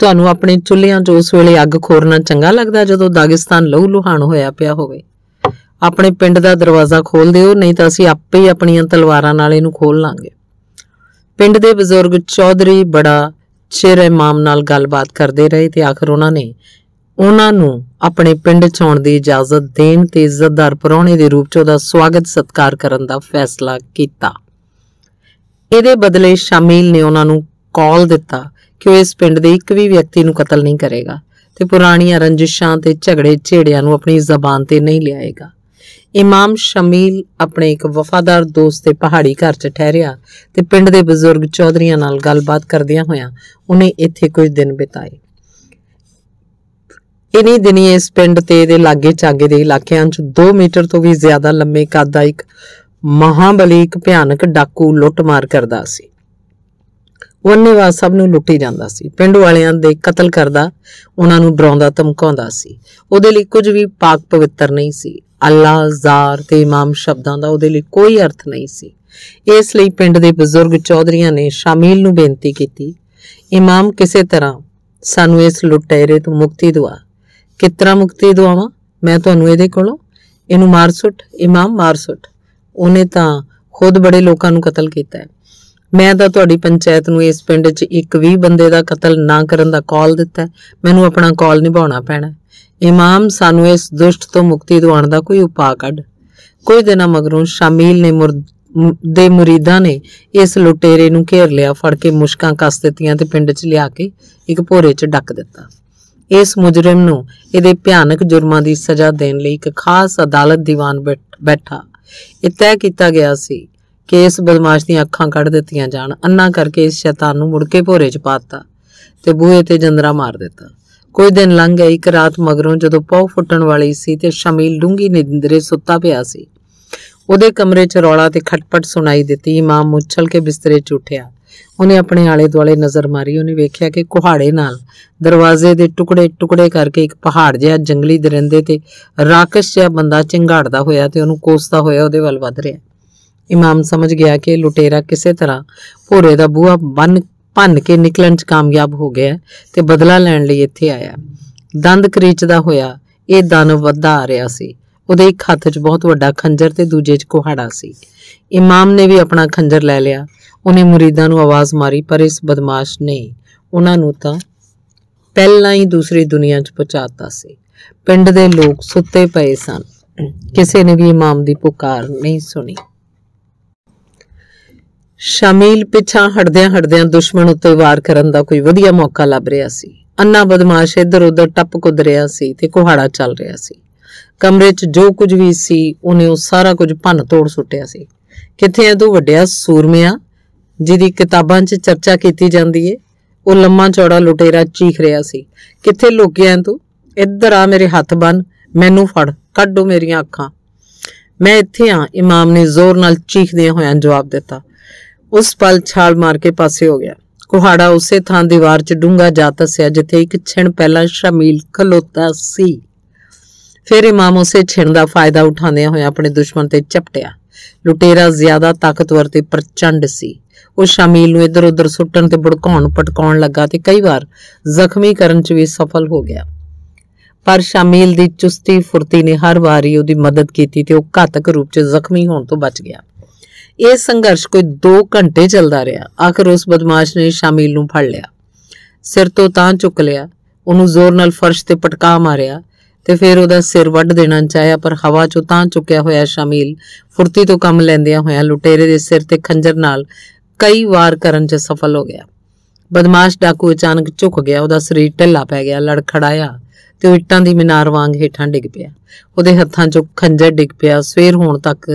ਤੁਹਾਨੂੰ ਆਪਣੇ ਚੁੱਲ੍ਹਿਆਂ 'ਚ ਉਸ ਵੇਲੇ ਅੱਗ ਖੋਰਨਾ ਚੰਗਾ ਲੱਗਦਾ ਜਦੋਂ ਦਾਗਿਸਤਾਨ ਲਹੂ ਲੁਹਾਣ ਹੋਇਆ ਪਿਆ ਹੋਵੇ ਆਪਣੇ ਪਿੰਡ ਦਾ ਦਰਵਾਜ਼ਾ ਖੋਲ ਦਿਓ ਨਹੀਂ ਤਾਂ ਅਸੀਂ ਆਪੇ ਹੀ ਆਪਣੀਆਂ ਤਲਵਾਰਾਂ ਨਾਲ ਇਹਨੂੰ ਖੋਲ ਲਾਂਗੇ ਪਿੰਡ ਦੇ ਬਜ਼ੁਰਗ ਚੌਧਰੀ ਬੜਾ ਚਿਰ ਇਮਾਮ ਨਾਲ ਗੱਲਬਾਤ ਕਰਦੇ ਰਹੇ ਤੇ ਆਖਰ ਉਹਨਾਂ ਨੇ ਉਹਨਾਂ ਨੂੰ ਆਪਣੇ ਪਿੰਡ ਚ ਆਉਣ ਦੀ ਇਜਾਜ਼ਤ ਦੇਣ ਤੇ ਇੱਜ਼ਤਦਾਰ ਪਰੌਣੇ ਦੇ ਰੂਪ ਚ ਉਹਦਾ ਸਵਾਗਤ ਸਤਕਾਰ ਕਰਨ ਦਾ ਫੈਸਲਾ ਕੀਤਾ ਇਹਦੇ ਬਦਲੇ ਸ਼ਾਮਿਲ ਨੇ ਉਹਨਾਂ ਨੂੰ ਕਾਲ ਦਿੱਤਾ ਕਿ ਉਹ ਇਸ ਪਿੰਡ ਦੇ ਇੱਕ ਵੀ ਵਿਅਕਤੀ ਨੂੰ ਕਤਲ ਨਹੀਂ ਕਰੇਗਾ ਤੇ ਪੁਰਾਣੀਆਂ ਰੰਜਿਸ਼ਾਂ ਤੇ ਝਗੜੇ ਝੇੜਿਆਂ ਨੂੰ ਆਪਣੀ ਜ਼ਬਾਨ ਤੇ ਨਹੀਂ ਲਿਆਏਗਾ ਇਮਾਮ ਸ਼ਮੀਲ ਆਪਣੇ ਇੱਕ ਵਫਾਦਾਰ ਦੋਸਤ ਦੇ ਪਹਾੜੀ ਘਰ 'ਚ ਠਹਿਰਿਆ ਤੇ ਪਿੰਡ ਦੇ ਬਜ਼ੁਰਗ ਚੌਧਰੀਆਂ ਨਾਲ ਗੱਲਬਾਤ ਕਰਦਿਆਂ ਹੋਇਆਂ ਉਹਨੇ ਇੱਥੇ ਕੁਝ ਦਿਨ ਬਿਤਾਏ ਇਨੀ ਦਿਨੀ ਇਸ ਪਿੰਡ ਤੇ ਦੇ ਲਾਗੇ ਚਾਗੇ ਦੇ ਇਲਾਕਿਆਂ 'ਚ 2 ਮੀਟਰ ਤੋਂ ਵੀ ਜ਼ਿਆਦਾ ਲੰਮੇ ਕੱਦ ਦਾ ਇੱਕ ਮਹਾਬਲੀਕ ਭਿਆਨਕ ਡਾਕੂ ਲੁੱਟਮਾਰ ਕਰਦਾ ਸੀ ਉਹਨੇ ਵਾ ਸਭ ਨੂੰ ਲੁੱਟੀ ਜਾਂਦਾ ਸੀ ਪਿੰਡ ਵਾਲਿਆਂ ਦੇ ਕਤਲ ਕਰਦਾ ਉਹਨਾਂ ਨੂੰ ਡਰਾਉਂਦਾ ਧਮਕਾਉਂਦਾ ਸੀ ਉਹਦੇ ਲਈ ਕੁਝ ਵੀ ਪਾਕ ਪਵਿੱਤਰ ਨਹੀਂ ਸੀ ਅੱਲਾ ਜ਼ਾਰ ਤੇ ਇਮਾਮ ਸ਼ਬਦਾਂ ਦਾ ਉਹਦੇ ਲਈ ਕੋਈ ਅਰਥ ਨਹੀਂ ਸੀ ਇਸ ਲਈ ਪਿੰਡ ਦੇ ਬਜ਼ੁਰਗ ਚੌਧਰੀਆਂ ਨੇ ਸ਼ਾਮਿਲ ਨੂੰ ਬੇਨਤੀ ਕੀਤੀ ਇਮਾਮ ਕਿਸੇ ਤਰ੍ਹਾਂ ਸਾਨੂੰ ਇਸ ਲੁਟੇਰੇ ਤੋਂ ਮੁਕਤੀ ਦਵਾ ਕਿਤਰਾ ਮੁਕਤੀ ਦਵਾਵਾਂ ਮੈਂ ਤੁਹਾਨੂੰ ਇਹਦੇ ਕੋਲੋਂ ਇਹਨੂੰ ਮਾਰ ਸੁੱਟ ਇਮਾਮ ਮਾਰ ਸੁੱਟ ਉਹਨੇ ਤਾਂ ਖੁਦ ਬੜੇ ਲੋਕਾਂ ਨੂੰ ਕਤਲ ਕੀਤਾ ਹੈ ਮੈਂ ਤਾਂ ਤੁਹਾਡੀ ਪੰਚਾਇਤ ਨੂੰ ਇਸ ਪਿੰਡ 'ਚ ਇੱਕ ਵੀ ਬੰਦੇ ਦਾ ਕਤਲ ਨਾ ਕਰਨ ਦਾ ਕਾਲ ਦਿੱਤਾ ਮੈਨੂੰ ਆਪਣਾ ਕਾਲ ਨਿਭਾਉਣਾ ਪੈਣਾ ਇਮਾਮ ਸਾਨੂੰ ਇਸ ਦੁਸ਼ਟ ਤੋਂ ਮੁਕਤੀ ਦਿਵਾਉਣ ਦਾ ਕੋਈ ਉਪਾਅ ਕੱਢ ਕੋਈ ਦਿਨਾਂ ਮਗਰੋਂ ਸ਼ਾਮੀਲ ਨੇ ਦੇ ਮੁਰੀਦਾਂ ਨੇ ਇਸ ਲੁਟੇਰੇ ਨੂੰ ਘੇਰ ਲਿਆ ਫੜ ਕੇ ਮੁਸ਼ਕਾਂ ਕੱਸ ਦਿੱਤੀਆਂ ਤੇ ਪਿੰਡ 'ਚ ਲਿਆ ਕੇ ਇੱਕ ਭੋਰੇ 'ਚ ਡੱਕ ਦਿੱਤਾ ਇਸ ਮੁਜਰਮ ਨੂੰ ਇਹਦੇ ਭਿਆਨਕ ਜੁਰਮਾਂ ਦੀ ਸਜ਼ਾ ਦੇਣ ਲਈ ਇੱਕ ਖਾਸ ਅਦਾਲਤ ਦੀਵਾਨ ਬੈਠਾ ਇਹ ਤੈਅ ਕੀਤਾ ਗਿਆ ਸੀ ਕਿ ਇਸ ਬਦਮਾਸ਼ ਦੀਆਂ ਅੱਖਾਂ ਕੱਢ ਦਿੱਤੀਆਂ ਜਾਣ ਅੰਨਾ ਕਰਕੇ ਇਸ ਸ਼ੈਤਾਨ ਨੂੰ ਮੁੜ ਕੇ ਭੋਰੇ 'ਚ ਪਾਤਾ ਤੇ ਬੂਹੇ ਤੇ ਜੰਦਰਾ ਮਾਰ ਦਿੱਤਾ ਕੋਈ ਦਿਨ ਲੰਘ ਗਿਆ ਇੱਕ ਰਾਤ ਮਗਰੋਂ ਜਦੋਂ ਪੌ ਫੁੱਟਣ ਵਾਲੀ ਸੀ ਤੇ ਸ਼ਮੀਲ ਡੂੰਗੀ ਨਿੰਦਰੇ ਸੁੱਤਾ ਪਿਆ ਸੀ ਉਹਦੇ ਕਮਰੇ 'ਚ ਰੌਲਾ ਤੇ ਖਟਪਟ ਸੁਣਾਈ ਦਿੱਤੀ ਇਮਾਮ ਮੁੱਛਲ ਕੇ ਬਿਸਤਰੇ 'ਚ ਉੱਠਿਆ ਉਹਨੇ ਆਪਣੇ ਆਲੇ ਦੁਆਲੇ ਨਜ਼ਰ ਮਾਰੀ ਉਹਨੇ ਵੇਖਿਆ ਕਿ ਕੁਹਾੜੇ ਨਾਲ ਦਰਵਾਜ਼ੇ ਦੇ ਟੁਕੜੇ-ਟੁਕੜੇ ਕਰਕੇ ਇੱਕ ਪਹਾੜ ਜਿਹਾ ਜੰਗਲੀ ਦਰਿੰਦੇ ਤੇ ਰਾਕਸ਼ ਜਿਹਾ ਬੰਦਾ ਚਿੰਗਾੜਦਾ ਹੋਇਆ ਤੇ ਉਹਨੂੰ ਕੋਸਦਾ ਹੋਇਆ ਉਹਦੇ ਵੱਲ ਵੱਧ ਰਿਹਾ ਇਮਾਮ ਸਮਝ ਗਿਆ ਕਿ ਲੁਟੇਰਾ ਕਿਸੇ ਤਰ੍ਹਾਂ ਭੋਰੇ ਦਾ ਬੂਹਾ ਬੰਨ ਭੰਨ ਕੇ ਨਿਕਲਣ 'ਚ ਕਾਮਯਾਬ ਹੋ ਗਿਆ ਤੇ ਬਦਲਾ ਲੈਣ ਲਈ ਇੱਥੇ ਆਇਆ ਦੰਦ ਕਰੀਚਦਾ ਹੋਇਆ ਇਹ ਦਨ ਵੱਧਾ ਆ ਰਿਹਾ ਸੀ ਉਹਦੇ ਇੱਕ ਹੱਥ 'ਚ ਬਹੁਤ ਵੱਡਾ ਖੰਜਰ ਤੇ ਦੂਜੇ 'ਚ ਕੁਹਾੜਾ ਸੀ ਇਮਾਮ ਨੇ ਵੀ ਆਪਣਾ ਖੰਜਰ ਲੈ ਲਿਆ ਉਹਨੇ ਮੁਰੀਦਾਂ ਨੂੰ ਆਵਾਜ਼ ਮਾਰੀ ਪਰ ਇਸ ਬਦਮਾਸ਼ ਨੇ ਉਹਨਾਂ ਨੂੰ ਤਾਂ ਪਹਿਲਾਂ ਹੀ ਦੂਸਰੀ ਦੁਨੀਆ 'ਚ ਪਹੁੰਚਾਤਾ ਸੀ ਪਿੰਡ ਦੇ ਲੋਕ ਸੁੱਤੇ ਪਏ ਸਨ ਕਿਸੇ ਨੇ ਵੀ ਇਮਾਮ ਦੀ ਪੁਕਾਰ ਨਹੀਂ ਸੁਣੀ ਸ਼ਮੀਲ ਪਿੱਛਾ ਹਟਦਿਆਂ ਹਟਦਿਆਂ ਦੁਸ਼ਮਣ ਉੱਤੇ ਵਾਰ ਕਰਨ ਦਾ ਕੋਈ ਵਧੀਆ ਮੌਕਾ ਲੱਭ ਰਿਹਾ ਸੀ ਅੰਨਾ ਬਦਮਾਸ਼ ਇੱਧਰ ਉੱਧਰ ਟੱਪ ਕੁੱਦ ਰਿਹਾ ਸੀ ਤੇ ਕੁਹਾੜਾ ਚੱਲ ਰਿਹਾ ਸੀ ਕਮਰੇ 'ਚ ਜੋ ਕੁਝ ਵੀ ਸੀ ਉਹਨੇ ਉਹ ਸਾਰਾ ਕੁਝ ਭੰਨ ਤੋੜ ਸੁੱਟਿਆ ਸੀ ਕਿੱਥੇ ਐ ਤੂੰ ਵੱਡਿਆ ਸੂਰਮਿਆ ਜਿਹਦੀ ਕਿਤਾਬਾਂ 'ਚ ਚਰਚਾ ਕੀਤੀ ਜਾਂਦੀ ਏ ਉਹ ਲੰਮਾ ਚੌੜਾ ਲੁਟੇਰਾ ਚੀਖ ਰਿਹਾ ਸੀ ਕਿੱਥੇ ਲੁਕਿਆ ਤੂੰ ਇੱਧਰ ਆ ਮੇਰੇ ਹੱਥ ਬੰਨ ਮੈਨੂੰ ਫੜ ਕੱਢੋ ਮੇਰੀਆਂ ਅੱਖਾਂ ਮੈਂ ਇੱਥੇ ਆ ਇਮਾਮ ਨੇ ਜ਼ੋਰ ਨਾਲ ਚੀਖਦੇ ਹੋਇਆਂ ਜਵਾਬ ਦਿੱਤਾ ਉਸ ਪਲ ਛਾਲ ਮਾਰ ਕੇ ਪਾਸੇ ਹੋ ਗਿਆ ਕੁਹਾੜਾ ਉਸੇ ਥਾਂ ਦੀਵਾਰ 'ਚ ਡੂੰਗਾ ਜਾ ਤਸਿਆ ਜਿੱਥੇ ਇੱਕ ਛਿਣ ਪਹਿਲਾਂ ਸ਼ਮੀਲ ਖਲੋਤਾ ਸੀ ਫਿਰ ਇਮਾਮ ਉਸੇ ਛਿਣ ਦਾ ਫਾਇਦਾ ਉਠਾਉਂਦਿਆਂ ਹੋਇਆ ਆਪਣੇ ਦੁਸ਼ਮਣ ਤੇ ਚਪਟਿਆ ਲੁਟੇਰਾ ਜ਼ਿਆਦਾ ਤਾਕਤਵਰ ਤੇ ਪ੍ਰਚੰਡ ਸੀ ਉਹ ਸ਼ਾਮੀਲ ਨੂੰ ਇੱਧਰ ਉੱਧਰ ਸੁੱਟਣ ਤੇ ਬੜਕਾਉਣ ਪਟਕਾਉਣ ਲੱਗਾ ਤੇ ਕਈ ਵਾਰ ਜ਼ਖਮੀ ਕਰਨ 'ਚ ਵੀ ਸਫਲ ਹੋ ਗਿਆ ਪਰ ਸ਼ਾਮੀਲ ਦੀ ਚੁਸਤੀ ਫੁਰਤੀ ਨੇ ਹਰ ਵਾਰੀ ਉਹਦੀ ਮਦਦ ਕੀਤੀ ਤੇ ਉਹ ਘਾਤਕ ਰੂਪ 'ਚ ਜ਼ਖਮੀ ਹੋਣ ਤੋਂ ਬਚ ਗਿਆ ਇਹ ਸੰਘਰਸ਼ ਕੋਈ 2 ਘੰਟੇ ਚੱਲਦਾ ਰਿਹਾ ਆਖਰ ਉਸ ਬਦਮਾਸ਼ ਨੇ ਸ਼ਾਮੀਲ ਨੂੰ ਫੜ ਲਿਆ ਸਿਰ ਤੋਂ ਤਾਂ ਚੁੱਕ ਲਿਆ ਉਹਨੂੰ ਜ਼ੋਰ ਨਾਲ ਫਰਸ਼ ਤੇ ਪਟਕਾ ਮਾਰਿਆ ਤੇ ਫਿਰ ਉਹਦਾ ਸਿਰ ਵੱਢ ਦੇਣਾ ਚਾਹਿਆ ਪਰ ਹਵਾ 'ਚੋਂ ਤਾਂ ਚੁੱਕਿਆ ਹੋਇਆ ਸ਼ਾਮੀਲ ਫੁਰਤੀ ਤੋਂ ਕੰਮ ਲੈਂਦਿਆਂ ਹੋਇਆ ਲੁਟੇਰੇ ਦੇ ਸਿਰ ਤੇ ਖੰਜਰ ਨਾਲ ਕਈ ਵਾਰ ਕਰਨ 'ਚ ਸਫਲ ਹੋ ਗਿਆ ਬਦਮਾਸ਼ ਡਾਕੂ ਅਚਾਨਕ ਝੁਕ ਗਿਆ ਉਹਦਾ ਸਰੀਰ ਢਿੱਲਾ ਪੈ ਗਿਆ ਲੜਖੜਾਇਆ ਤੇ ਇੱਟਾਂ ਦੀ ਮিনার ਵਾਂਗ ਹੇਠਾਂ ਡਿੱਗ ਪਿਆ ਉਹਦੇ ਹੱਥਾਂ 'ਚੋਂ ਖੰਜਰ ਡਿੱਗ ਪਿਆ ਸਵੇਰ ਹੋਣ ਤੱਕ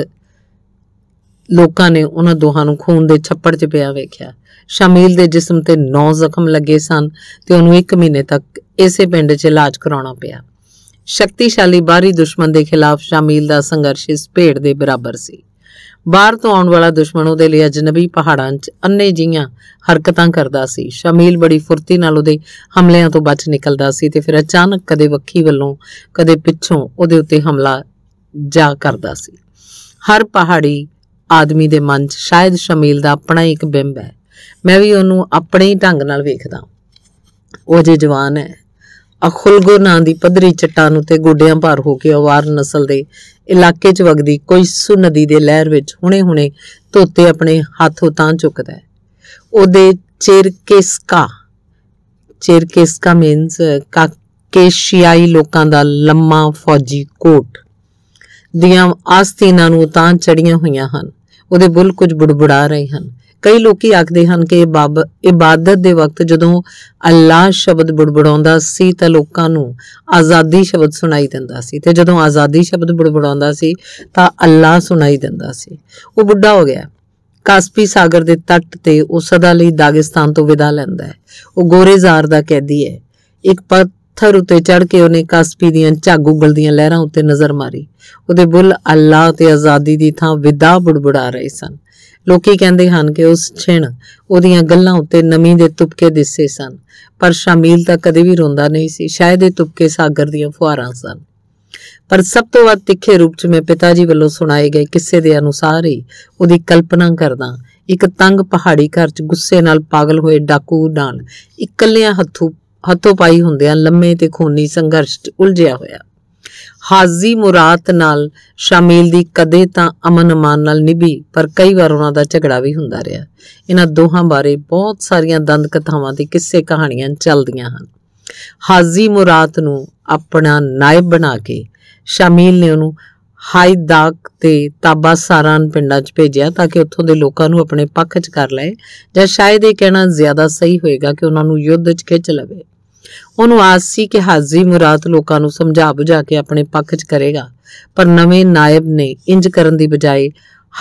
ਲੋਕਾਂ ਨੇ ਉਹਨਾਂ ਦੋਹਾਂ ਨੂੰ ਖੂਨ ਦੇ ਛੱਪੜ 'ਚ ਪਿਆ ਵੇਖਿਆ ਸ਼ਮੀਲ ਦੇ ਜਿਸਮ ਤੇ 9 ਜ਼ਖਮ ਲੱਗੇ ਸਨ ਤੇ ਉਹਨੂੰ 1 ਮਹੀਨੇ ਤੱਕ ਇਸੇ ਪਿੰਡ 'ਚ ਇਲਾਜ ਕਰਾਉਣਾ ਪਿਆ ਸ਼ਕਤੀਸ਼ਾਲੀ ਬਾਹਰੀ ਦੁਸ਼ਮਣ ਦੇ ਖਿਲਾਫ ਸ਼ਮੀਲ ਦਾ ਸੰਘਰਸ਼ ਇਸ ਭੇਡ ਦੇ ਬਰਾਬਰ ਸੀ ਬਾਹਰ ਤੋਂ ਆਉਣ ਵਾਲਾ ਦੁਸ਼ਮਣ ਉਹਦੇ ਲਈ ਅਜਨਬੀ ਪਹਾੜਾਂ 'ਚ ਅੰਨੇ ਜੀਆਂ ਹਰਕਤਾਂ ਕਰਦਾ ਸੀ ਸ਼ਮੀਲ ਬੜੀ ਫੁਰਤੀ ਨਾਲ ਉਹਦੇ ਹਮਲਿਆਂ ਤੋਂ ਬਚ ਨਿਕਲਦਾ ਸੀ ਤੇ ਫਿਰ ਅਚਾਨਕ ਕਦੇ ਵੱਖੀ ਵੱਲੋਂ ਕਦੇ ਪਿੱਛੋਂ ਉਹਦੇ ਉੱਤੇ ਹਮਲਾ ਜਾ ਕਰਦਾ ਸੀ ਹਰ ਪਹਾੜੀ ਆਦਮੀ ਦੇ ਮਨ 'ਚ ਸ਼ਾਇਦ ਸ਼ਮੀਲ ਦਾ ਆਪਣਾ ਇੱਕ ਬਿੰਬ ਹੈ ਮੈਂ ਵੀ ਉਹਨੂੰ ਆਪਣੇ ਹੀ ਢੰਗ ਨਾਲ ਵੇਖਦਾ ਉਹ ਜੇ ਜਵਾਨ ਹੈ ਅਖੁਲਗੋ ਨਾਂ ਦੀ ਪਧਰੀ ਚਟਾਨ ਉਤੇ ਗੋਡਿਆਂ ਭਾਰ ਹੋ ਕੇ ਆਵਾਰ ਨਸਲ ਦੇ ਇਲਾਕੇ 'ਚ ਵਗਦੀ ਕੋਈ ਸੁ ਨਦੀ ਦੇ ਲਹਿਰ ਵਿੱਚ ਹੁਣੇ-ਹੁਣੇ ਧੋਤੇ ਆਪਣੇ ਹੱਥੋਂ ਤਾਂ ਚੁੱਕਦਾ ਹੈ ਉਹਦੇ ਚੇਰ ਕੇਸਕਾ ਮੀਨਸ ਕਾਕੇਸ਼ੀਆਈ ਲੋਕਾਂ ਦਾ ਲੰਮਾ ਫੌਜੀ ਕੋਟ ਦੀਆਂ ਆਸਤੀਨਾਂ ਨੂੰ ਤਾਂ ਚੜੀਆਂ ਹੋਈਆਂ ਹਨ ਉਹਦੇ ਬੁੱਲ ਕੁਝ ਬੁੜਬੁੜਾ ਰਹੇ ਹਨ ਕਈ ਲੋਕੀ ਆਖਦੇ ਹਨ ਕਿ ਬਾਬ ਇਬਾਦਤ ਦੇ ਵਕਤ ਜਦੋਂ ਅੱਲਾ ਸ਼ਬਦ ਬੁੜਬੁੜਾਉਂਦਾ ਸੀ ਤਾਂ ਲੋਕਾਂ ਨੂੰ ਆਜ਼ਾਦੀ ਸ਼ਬਦ ਸੁਣਾਈ ਦਿੰਦਾ ਸੀ ਤੇ ਜਦੋਂ ਆਜ਼ਾਦੀ ਸ਼ਬਦ ਬੁੜਬੁੜਾਉਂਦਾ ਸੀ ਤਾਂ ਅੱਲਾ ਸੁਣਾਈ ਦਿੰਦਾ ਸੀ ਉਹ ਬੁੱਢਾ ਹੋ ਗਿਆ ਕਾਸਪੀ ਸਾਗਰ ਦੇ ਤੱਟ ਤੇ ਉਹ ਸਦਾ ਲਈ ਦਾਗਿਸਤਾਨ ਤੋਂ ਵਿਦਾ ਲੈਂਦਾ ਹੈ ਉਹ ਗੋਰੇਜ਼ਾਰ ਦਾ ਕੈਦੀ ਹੈ ਇੱਕ ਪੱਥਰ ਉੱਤੇ ਚੜ ਕੇ ਉਹਨੇ ਕਸਪੀ ਦੀਆਂ ਝਾਗ ਉਗਲਦੀਆਂ ਲਹਿਰਾਂ ਉੱਤੇ ਨਜ਼ਰ ਮਾਰੀ ਉਹਦੇ ਬੁੱਲ ਅੱਲਾ ਤੇ ਆਜ਼ਾਦੀ ਦੀ ਥਾਂ ਵਿਦਾ ਬੁੜਬੁੜਾ ਰਹੇ ਸਨ ਲੋਕੀ ਕਹਿੰਦੇ ਹਨ ਕਿ ਉਸ ਛਿਣ ਉਹਦੀਆਂ ਗੱਲਾਂ ਉੱਤੇ ਨਮੀ ਦੇ ਤੁਪਕੇ ਦਿੱਸੇ ਸਨ ਪਰ ਸ਼ਾਮੀਲ ਤਾਂ ਕਦੇ ਵੀ ਰੋਂਦਾ ਨਹੀਂ ਸੀ ਸ਼ਾਇਦ ਇਹ ਤੁਪਕੇ ਸਾਗਰ ਦੀਆਂ ਫੁਹਾਰਾਂ ਸਨ ਪਰ ਸਭ ਤੋਂ ਵੱਧ ਤਿੱਖੇ ਰੂਪ 'ਚ ਮੈਂ ਪਿਤਾ ਜੀ ਵੱਲੋਂ ਸੁਣਾਏ ਗਏ ਕਿੱਸੇ ਦੇ ਅਨੁਸਾਰ ਹੀ ਉਹਦੀ ਕਲਪਨਾ ਕਰਦਾ ਇੱਕ ਤੰਗ ਪਹਾੜੀ ਘਰ 'ਚ ਗੁੱਸੇ ਨਾਲ ਪਾਗਲ ਹੋਏ ਡਾਕੂ ਡਾਨ ਇਕੱਲਿਆਂ ਹੱਥੋਂ ਹੱਥੋਂ ਪਾਈ ਹੁੰਦਿਆਂ ਲੰਮੇ ਤੇ ਖੂਨੀ ਸੰਘਰਸ਼ 'ਚ ਉਲਝਿਆ ਹੋਇਆ ਹਾਜ਼ੀ ਮੁਰਾਤ ਨਾਲ ਸ਼ਾਮਿਲ ਦੀ ਕਦੇ ਤਾਂ ਅਮਨ ਮਾਨ ਨਾਲ ਨਿਭੀ ਪਰ ਕਈ ਵਾਰ ਉਹਨਾਂ ਦਾ ਝਗੜਾ ਵੀ ਹੁੰਦਾ ਰਿਹਾ ਇਹਨਾਂ ਦੋਹਾਂ ਬਾਰੇ ਬਹੁਤ ਸਾਰੀਆਂ ਦੰਦ ਕਥਾਵਾਂ ਤੇ ਕਿੱਸੇ ਕਹਾਣੀਆਂ ਚੱਲਦੀਆਂ ਹਨ ਹਾਜ਼ੀ ਮੁਰਾਤ ਨੂੰ ਆਪਣਾ ਨਾਇਬ ਬਣਾ ਕੇ ਸ਼ਾਮਿਲ ਨੇ ਉਹਨੂੰ ਹਾਈਦਾਕ ਤੇ ਤਾਬਾ ਸਾਰਾਨ ਪਿੰਡਾਂ 'ਚ ਭੇਜਿਆ ਤਾਂ ਕਿ ਉੱਥੋਂ ਦੇ ਲੋਕਾਂ ਨੂੰ ਆਪਣੇ ਪੱਖ 'ਚ ਕਰ ਲਏ ਜਾਂ ਸ਼ਾਇਦ ਇਹ ਕਹਿਣਾ ਜ਼ਿਆਦਾ ਸਹੀ ਹੋਏਗਾ ਕਿ ਉਹਨਾਂ ਨੂੰ ਯੁੱਧ 'ਚ ਖਿੱਚ ਲਵੇ ਉਹਨੂੰ ਆਸ ਸੀ ਕਿ ਹਾਜ਼ੀ ਮੁਰਾਦ ਲੋਕਾਂ ਨੂੰ ਸਮਝਾ ਬੁਝਾ ਕੇ ਆਪਣੇ ਪੱਖ 'ਚ ਕਰੇਗਾ ਪਰ ਨਵੇਂ ਨਾਇਬ ਨੇ ਇੰਜ ਕਰਨ ਦੀ ਬਜਾਏ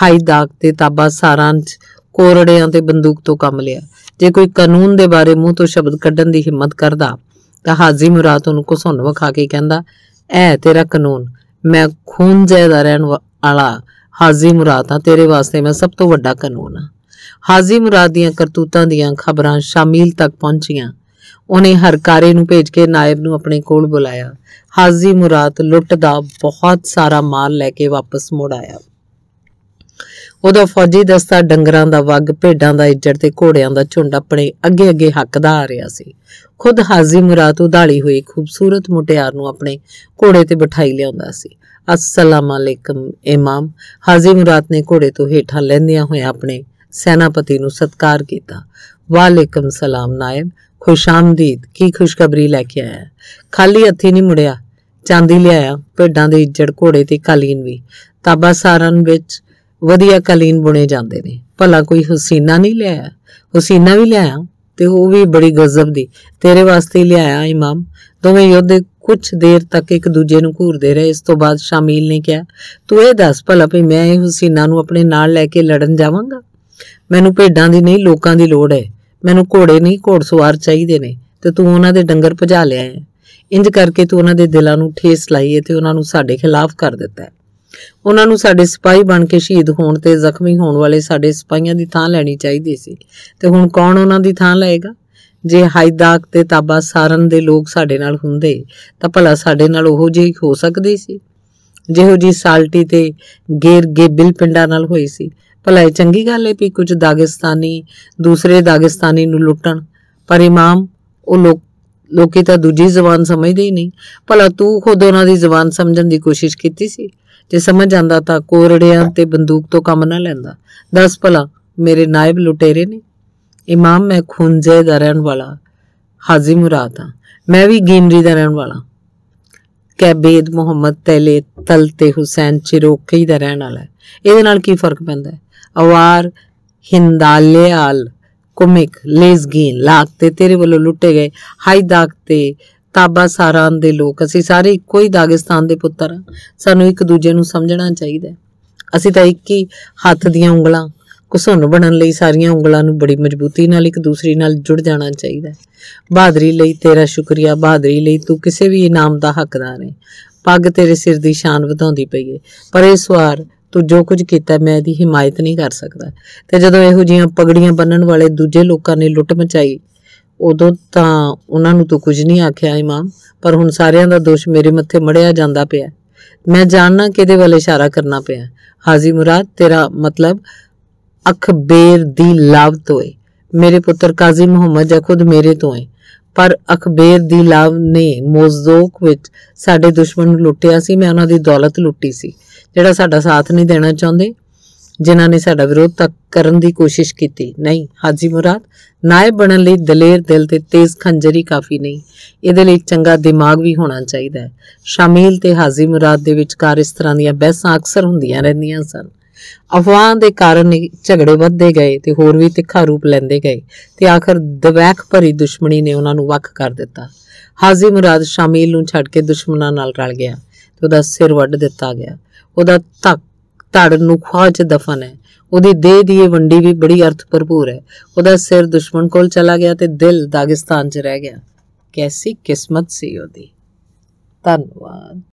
ਹਾਈ ਦਾਗ ਤੇ ਤਾਬਾ ਸਾਰਾਂ 'ਚ ਕੋਰੜਿਆਂ ਤੇ ਬੰਦੂਕ ਤੋਂ ਕੰਮ ਲਿਆ ਜੇ ਕੋਈ ਕਾਨੂੰਨ ਦੇ ਬਾਰੇ ਮੂੰਹ ਤੋਂ ਸ਼ਬਦ ਕੱਢਣ ਦੀ ਹਿੰਮਤ ਕਰਦਾ ਤਾਂ ਹਾਜ਼ੀ ਮੁਰਾਦ ਉਹਨੂੰ ਘਸੁੰਨ ਵਿਖਾ ਕੇ ਕਹਿੰਦਾ ਐ ਤੇਰਾ ਕਾਨੂੰਨ ਮੈਂ ਖੂਨ ਜ਼ੈਦਾ ਰਹਿਣ ਵਾਲਾ ਹਾਜ਼ੀ ਮੁਰਾਦ ਆ ਤੇਰੇ ਵਾਸਤੇ ਮੈਂ ਸਭ ਤੋਂ ਵੱਡਾ ਕਾਨੂੰਨ ਆ ਹਾਜ਼ੀ ਮੁਰਾਦ ਦੀਆਂ ਕਰਤੂਤਾਂ ਦੀਆਂ ਖਬਰਾਂ ਸ਼ਾਮਿਲ ਤੱਕ ਪਹੁੰਚੀਆਂ ਉਹਨੇ ਹਰਕਾਰੇ ਨੂੰ ਭੇਜ ਕੇ ਨਾਇਬ ਨੂੰ ਆਪਣੇ ਕੋਲ ਬੁਲਾਇਆ ਹਾਜ਼ੀ ਮੁਰਾਦ ਲੁੱਟ ਦਾ ਬਹੁਤ ਸਾਰਾ ਮਾਲ ਲੈ ਕੇ ਵਾਪਸ ਮੁੜ ਆਇਆ ਉਹਦਾ ਫੌਜੀ ਦਸਤਾ ਡੰਗਰਾਂ ਦਾ ਵਗ ਭੇਡਾਂ ਦਾ ਇੱਜੜ ਤੇ ਘੋੜਿਆਂ ਦਾ ਝੁੰਡ ਆਪਣੇ ਅੱਗੇ-ਅੱਗੇ ਹੱਕਦਾ ਆ ਰਿਹਾ ਸੀ ਖੁਦ ਹਾਜ਼ੀ ਮੁਰਾਦ ਉਧਾਲੀ ਹੋਈ ਖੂਬਸੂਰਤ ਮੁਟਿਆਰ ਨੂੰ ਆਪਣੇ ਘੋੜੇ ਤੇ ਬਿਠਾਈ ਲਿਆਉਂਦਾ ਸੀ ਅਸਲਾਮ ਅਲੈਕਮ ਇਮਾਮ ਹਾਜ਼ੀ ਮੁਰਾਦ ਨੇ ਘੋੜੇ ਤੋਂ ਹੇਠਾਂ ਲੈਂਦਿਆਂ ਹੋਇਆ ਆਪਣੇ ਸੈਨਾਪਤੀ ਨੂੰ ਸਤਕਾਰ ਕੀਤਾ ਵਾਲੇਕਮ ਸਲਾਮ ਨਾਇਬ ਖੁਸ਼ਾਮਦੀਦ ਕੀ ਖੁਸ਼ਖਬਰੀ ਲੈ ਕੇ ਆਇਆ ਖਾਲੀ ਹੱਥੀ ਨਹੀਂ ਮੁੜਿਆ ਚਾਂਦੀ ਲਿਆਇਆ ਭੇਡਾਂ ਦੇ ਇੱਜੜ ਘੋੜੇ ਤੇ ਕਾਲੀਨ ਵੀ ਤਾਬਾ ਸਾਰਨ ਵਿੱਚ ਵਧੀਆ ਕਾਲੀਨ ਬੁਣੇ ਜਾਂਦੇ ਨੇ ਭਲਾ ਕੋਈ ਹੁਸੀਨਾ ਨਹੀਂ ਲਿਆਇਆ ਹੁਸੀਨਾ ਵੀ ਲਿਆਇਆ ਤੇ ਉਹ ਵੀ ਬੜੀ ਗਜ਼ਬ ਦੀ ਤੇਰੇ ਵਾਸਤੇ ਲਿਆਇਆ ਇਮਾਮ ਦੋਵੇਂ ਯੋਧੇ ਕੁਝ ਦੇਰ ਤੱਕ ਇੱਕ ਦੂਜੇ ਨੂੰ ਘੂਰਦੇ ਰਹੇ ਇਸ ਤੋਂ ਬਾਅਦ ਸ਼ਾਮੀਲ ਨੇ ਕਿਹਾ ਤੂੰ ਇਹ ਦੱਸ ਭਲਾ ਵੀ ਮੈਂ ਇਹ ਹੁਸੀਨਾ ਨੂੰ ਆਪਣੇ ਨਾਲ ਲੈ ਕੇ ਲੜਨ ਜਾਵਾਂਗਾ ਮੈਨੂੰ ਭੇਡਾਂ ਦੀ ਨਹੀਂ ਲੋਕਾਂ ਦੀ ਲੋੜ ਹੈ ਮੈਨੂੰ ਘੋੜੇ ਨਹੀਂ ਘੋੜਸਵਾਰ ਚਾਹੀਦੇ ਨੇ ਤੇ ਤੂੰ ਉਹਨਾਂ ਦੇ ਡੰਗਰ ਭਜਾ ਲਿਆ ਹੈ ਇੰਜ ਕਰਕੇ ਤੂੰ ਉਹਨਾਂ ਦੇ ਦਿਲਾਂ ਨੂੰ ਠੇਸ ਲਾਈ ਹੈ ਤੇ ਉਹਨਾਂ ਨੂੰ ਸਾਡੇ ਖਿਲਾਫ ਕਰ ਦਿੱਤਾ ਉਹਨਾਂ ਨੂੰ ਸਾਡੇ ਸਿਪਾਹੀ ਬਣ ਕੇ ਸ਼ਹੀਦ ਹੋਣ ਤੇ ਜ਼ਖਮੀ ਹੋਣ ਵਾਲੇ ਸਾਡੇ ਸਿਪਾਹੀਆਂ ਦੀ ਥਾਂ ਲੈਣੀ ਚਾਹੀਦੀ ਸੀ ਤੇ ਹੁਣ ਕੌਣ ਉਹਨਾਂ ਦੀ ਥਾਂ ਲਏਗਾ ਜੇ ਹਾਈਦਾਕ ਤੇ ਤਾਬਾ ਸਾਰਨ ਦੇ ਲੋਕ ਸਾਡੇ ਨਾਲ ਹੁੰਦੇ ਤਾਂ ਭਲਾ ਸਾਡੇ ਨਾਲ ਉਹੋ ਜਿਹੀ ਹੋ ਸਕਦੀ ਸੀ ਜਿਹੋ ਜੀ ਸਾਲਟੀ ਤੇ ਗੇਰ ਗੇਬਿਲ ਪਿੰਡਾਂ ਨਾਲ ਹੋਈ ਸੀ ਭਲਾ ਚੰਗੀ ਗੱਲ ਹੈ ਵੀ ਕੁਝ ਦਾਗਿਸਤਾਨੀ ਦੂਸਰੇ ਦਾਗਿਸਤਾਨੀ ਨੂੰ ਲੁੱਟਣ ਪਰ ਇਮਾਮ ਉਹ ਲੋਕ ਲੋਕੀ ਤਾਂ ਦੂਜੀ ਜ਼ਬਾਨ ਸਮਝਦੇ ਹੀ ਨਹੀਂ ਭਲਾ ਤੂੰ ਖੁਦ ਉਹਨਾਂ ਦੀ ਜ਼ਬਾਨ ਸਮਝਣ ਦੀ ਕੋਸ਼ਿਸ਼ ਕੀਤੀ ਸੀ ਜੇ ਸਮਝ ਆਂਦਾ ਤਾਂ ਕੋਰੜਿਆਂ ਤੇ ਬੰਦੂਕ ਤੋਂ ਕੰਮ ਨਾ ਲੈਂਦਾ ਦੱਸ ਭਲਾ ਮੇਰੇ ਨਾਇਬ ਲੁਟੇਰੇ ਨੇ ਇਮਾਮ ਮੈਂ ਖੁੰਜੇ ਦਾ ਰਹਿਣ ਵਾਲਾ ਹਾਜ਼ੀ ਮੁਰਾਦ ਹਾਂ ਮੈਂ ਵੀ ਗੀਨਰੀ ਦਾ ਰਹਿਣ ਵਾਲਾ ਕੈਬੇਦ ਮੁਹੰਮਦ ਤੈਲੇ ਤਲ ਤੇ ਹੁਸੈਨ ਚਿਰੋਕੀ ਦਾ ਰਹਿਣ ਵਾਲਾ ਇਹਦੇ ਨਾਲ ਕੀ ਫਰਕ ਪੈਂਦਾ ਹੈ ਅਵਾਰ ਹਿੰਦਾਲਿਆਲ ਕੁਮਿਕ ਲੇਸਗੀ ਲਾਕ ਤੇ ਤੇਰੇ ਵੱਲੋਂ ਲੁੱਟੇ ਗਏ ਹਾਈ ਦਾਗ ਤੇ ਤਾਬਾ ਸਾਰਾਂ ਦੇ ਲੋਕ ਅਸੀਂ ਸਾਰੇ ਇੱਕੋ ਹੀ ਦਾਗਿਸਤਾਨ ਦੇ ਪੁੱਤਰ ਸਾਨੂੰ ਇੱਕ ਦੂਜੇ ਨੂੰ ਸਮਝਣਾ ਚਾਹੀਦਾ ਹੈ ਅਸੀਂ ਤਾਂ ਇੱਕ ਹੀ ਹੱਥ ਦੀਆਂ ਉਂਗਲਾਂ ਕੁਸੁੰਨ ਬਣਨ ਲਈ ਸਾਰੀਆਂ ਉਂਗਲਾਂ ਨੂੰ ਬੜੀ ਮਜ਼ਬੂਤੀ ਨਾਲ ਇੱਕ ਦੂਸਰੀ ਨਾਲ ਜੁੜ ਜਾਣਾ ਚਾਹੀਦਾ ਹੈ ਬਹਾਦਰੀ ਲਈ ਤੇਰਾ ਸ਼ੁਕਰੀਆ ਬਹਾਦਰੀ ਲਈ ਤੂੰ ਕਿਸੇ ਵੀ ਇਨਾਮ ਦਾ ਹੱਕਦਾਰ ਹੈ ਪੱਗ ਤੇਰੇ ਸਿਰ ਦੀ ਸ਼ਾਨ ਵਧਾਉਂਦੀ ਪਈਏ ਪਰ ਇਸ ਵਾਰ ਤੂੰ ਜੋ ਕੁਝ ਕੀਤਾ ਮੈਂ ਇਹਦੀ ਹਿਮਾਇਤ ਨਹੀਂ ਕਰ ਸਕਦਾ ਤੇ ਜਦੋਂ ਇਹੋ ਜੀਆਂ ਪਗੜੀਆਂ ਬੰਨਣ ਵਾਲੇ ਦੂਜੇ ਲੋਕਾਂ ਨੇ ਲੁੱਟ ਮਚਾਈ ਉਦੋਂ ਤਾਂ ਉਹਨਾਂ ਨੂੰ ਤੂੰ ਕੁਝ ਨਹੀਂ ਆਖਿਆ ਇਮਾਮ ਪਰ ਹੁਣ ਸਾਰਿਆਂ ਦਾ ਦੋਸ਼ ਮੇਰੇ ਮੱਥੇ ਮੜਿਆ ਜਾਂਦਾ ਪਿਆ ਮੈਂ ਜਾਣਨਾ ਕਿਹਦੇ ਵੱਲ ਇਸ਼ਾਰਾ ਕਰਨਾ ਪਿਆ ਹਾਜ਼ੀ ਮੁਰਾਦ ਤੇਰਾ ਮਤਲਬ ਅਖਬੇਰ ਦੀ ਲਾਵ ਤੋਏ ਮੇਰੇ ਪੁੱਤਰ ਕਾਜ਼ੀ ਮੁਹੰਮਦ ਜਾਂ ਖੁਦ ਮੇਰੇ ਤੋਂ ਹੈ ਪਰ ਅਖਬੇਰ ਦੀ ਲਾਵ ਨੇ ਮੋਜ਼ੋਕ ਵਿੱਚ ਸਾਡੇ ਦੁਸ਼ਮਣ ਨੂੰ ਲੁੱਟਿਆ ਸੀ ਮੈਂ ਉਹਨਾਂ ਦੀ ਦੌਲਤ ਲੁੱਟੀ ਸੀ ਜਿਹੜਾ ਸਾਡਾ ਸਾਥ ਨਹੀਂ ਦੇਣਾ ਚਾਹੁੰਦੇ ਜਿਨ੍ਹਾਂ ਨੇ ਸਾਡਾ ਵਿਰੋਧ ਤੱਕ ਕਰਨ ਦੀ ਕੋਸ਼ਿਸ਼ ਕੀਤੀ ਨਹੀਂ ਹਾਜੀ ਮੁਰਾਦ ਨਾਇਬ ਬਣਨ ਲਈ ਦਲੇਰ ਦਿਲ ਤੇ ਤੇਜ਼ ਖੰਜਰੀ ਕਾਫੀ ਨਹੀਂ ਇਹਦੇ ਲਈ ਚੰਗਾ ਦਿਮਾਗ ਵੀ ਹੋਣਾ ਚਾਹੀਦਾ ਹੈ ਸ਼ਾਮਿਲ ਤੇ ਹਾਜੀ ਮੁਰਾਦ ਦੇ ਵਿਚਕਾਰ ਇਸ ਤਰ੍ਹਾਂ ਦੀਆਂ ਬਹਿਸਾਂ ਅਕਸਰ ਹੁੰਦੀਆਂ ਰਹਿੰਦੀਆਂ ਸਨ ਅਫਵਾਹਾਂ ਦੇ ਕਾਰਨ ਝਗੜੇ ਵੱਧਦੇ ਗਏ ਤੇ ਹੋਰ ਵੀ ਤਿੱਖਾ ਰੂਪ ਲੈਂਦੇ ਗਏ ਤੇ ਆਖਰ ਦਵੈਖ ਭਰੀ ਦੁਸ਼ਮਣੀ ਨੇ ਉਹਨਾਂ ਨੂੰ ਵੱਖ ਕਰ ਦਿੱਤਾ ਹਾਜ਼ੀ ਮੁਰਾਦ ਸ਼ਾਮਿਲ ਨੂੰ ਛੱਡ ਕੇ ਦੁਸ਼ਮਣਾਂ ਨਾਲ ਰਲ ਗਿਆ ਤੇ ਉਹਦਾ ਸਿਰ ਵੱਢ ਦਿੱਤਾ ਗਿਆ ਉਹਦਾ ਧੱਕ ਧੜ ਨੁਖਾ 'ਚ ਦਫਨ ਹੈ ਉਹਦੀ ਦੇਹ ਦੀ ਇਹ ਵੰਡੀ ਵੀ ਬੜੀ ਅਰਥ ਭਰਪੂਰ ਹੈ ਉਹਦਾ ਸਿਰ ਦੁਸ਼ਮਣ ਕੋਲ ਚਲਾ ਗਿਆ ਤੇ ਦਿਲ ਦਾਗਿਸਤਾਨ 'ਚ ਰਹਿ ਗਿਆ ਕੈਸੀ ਕਿਸਮਤ ਸੀ ਉਹਦੀ ਧੰਨਵਾਦ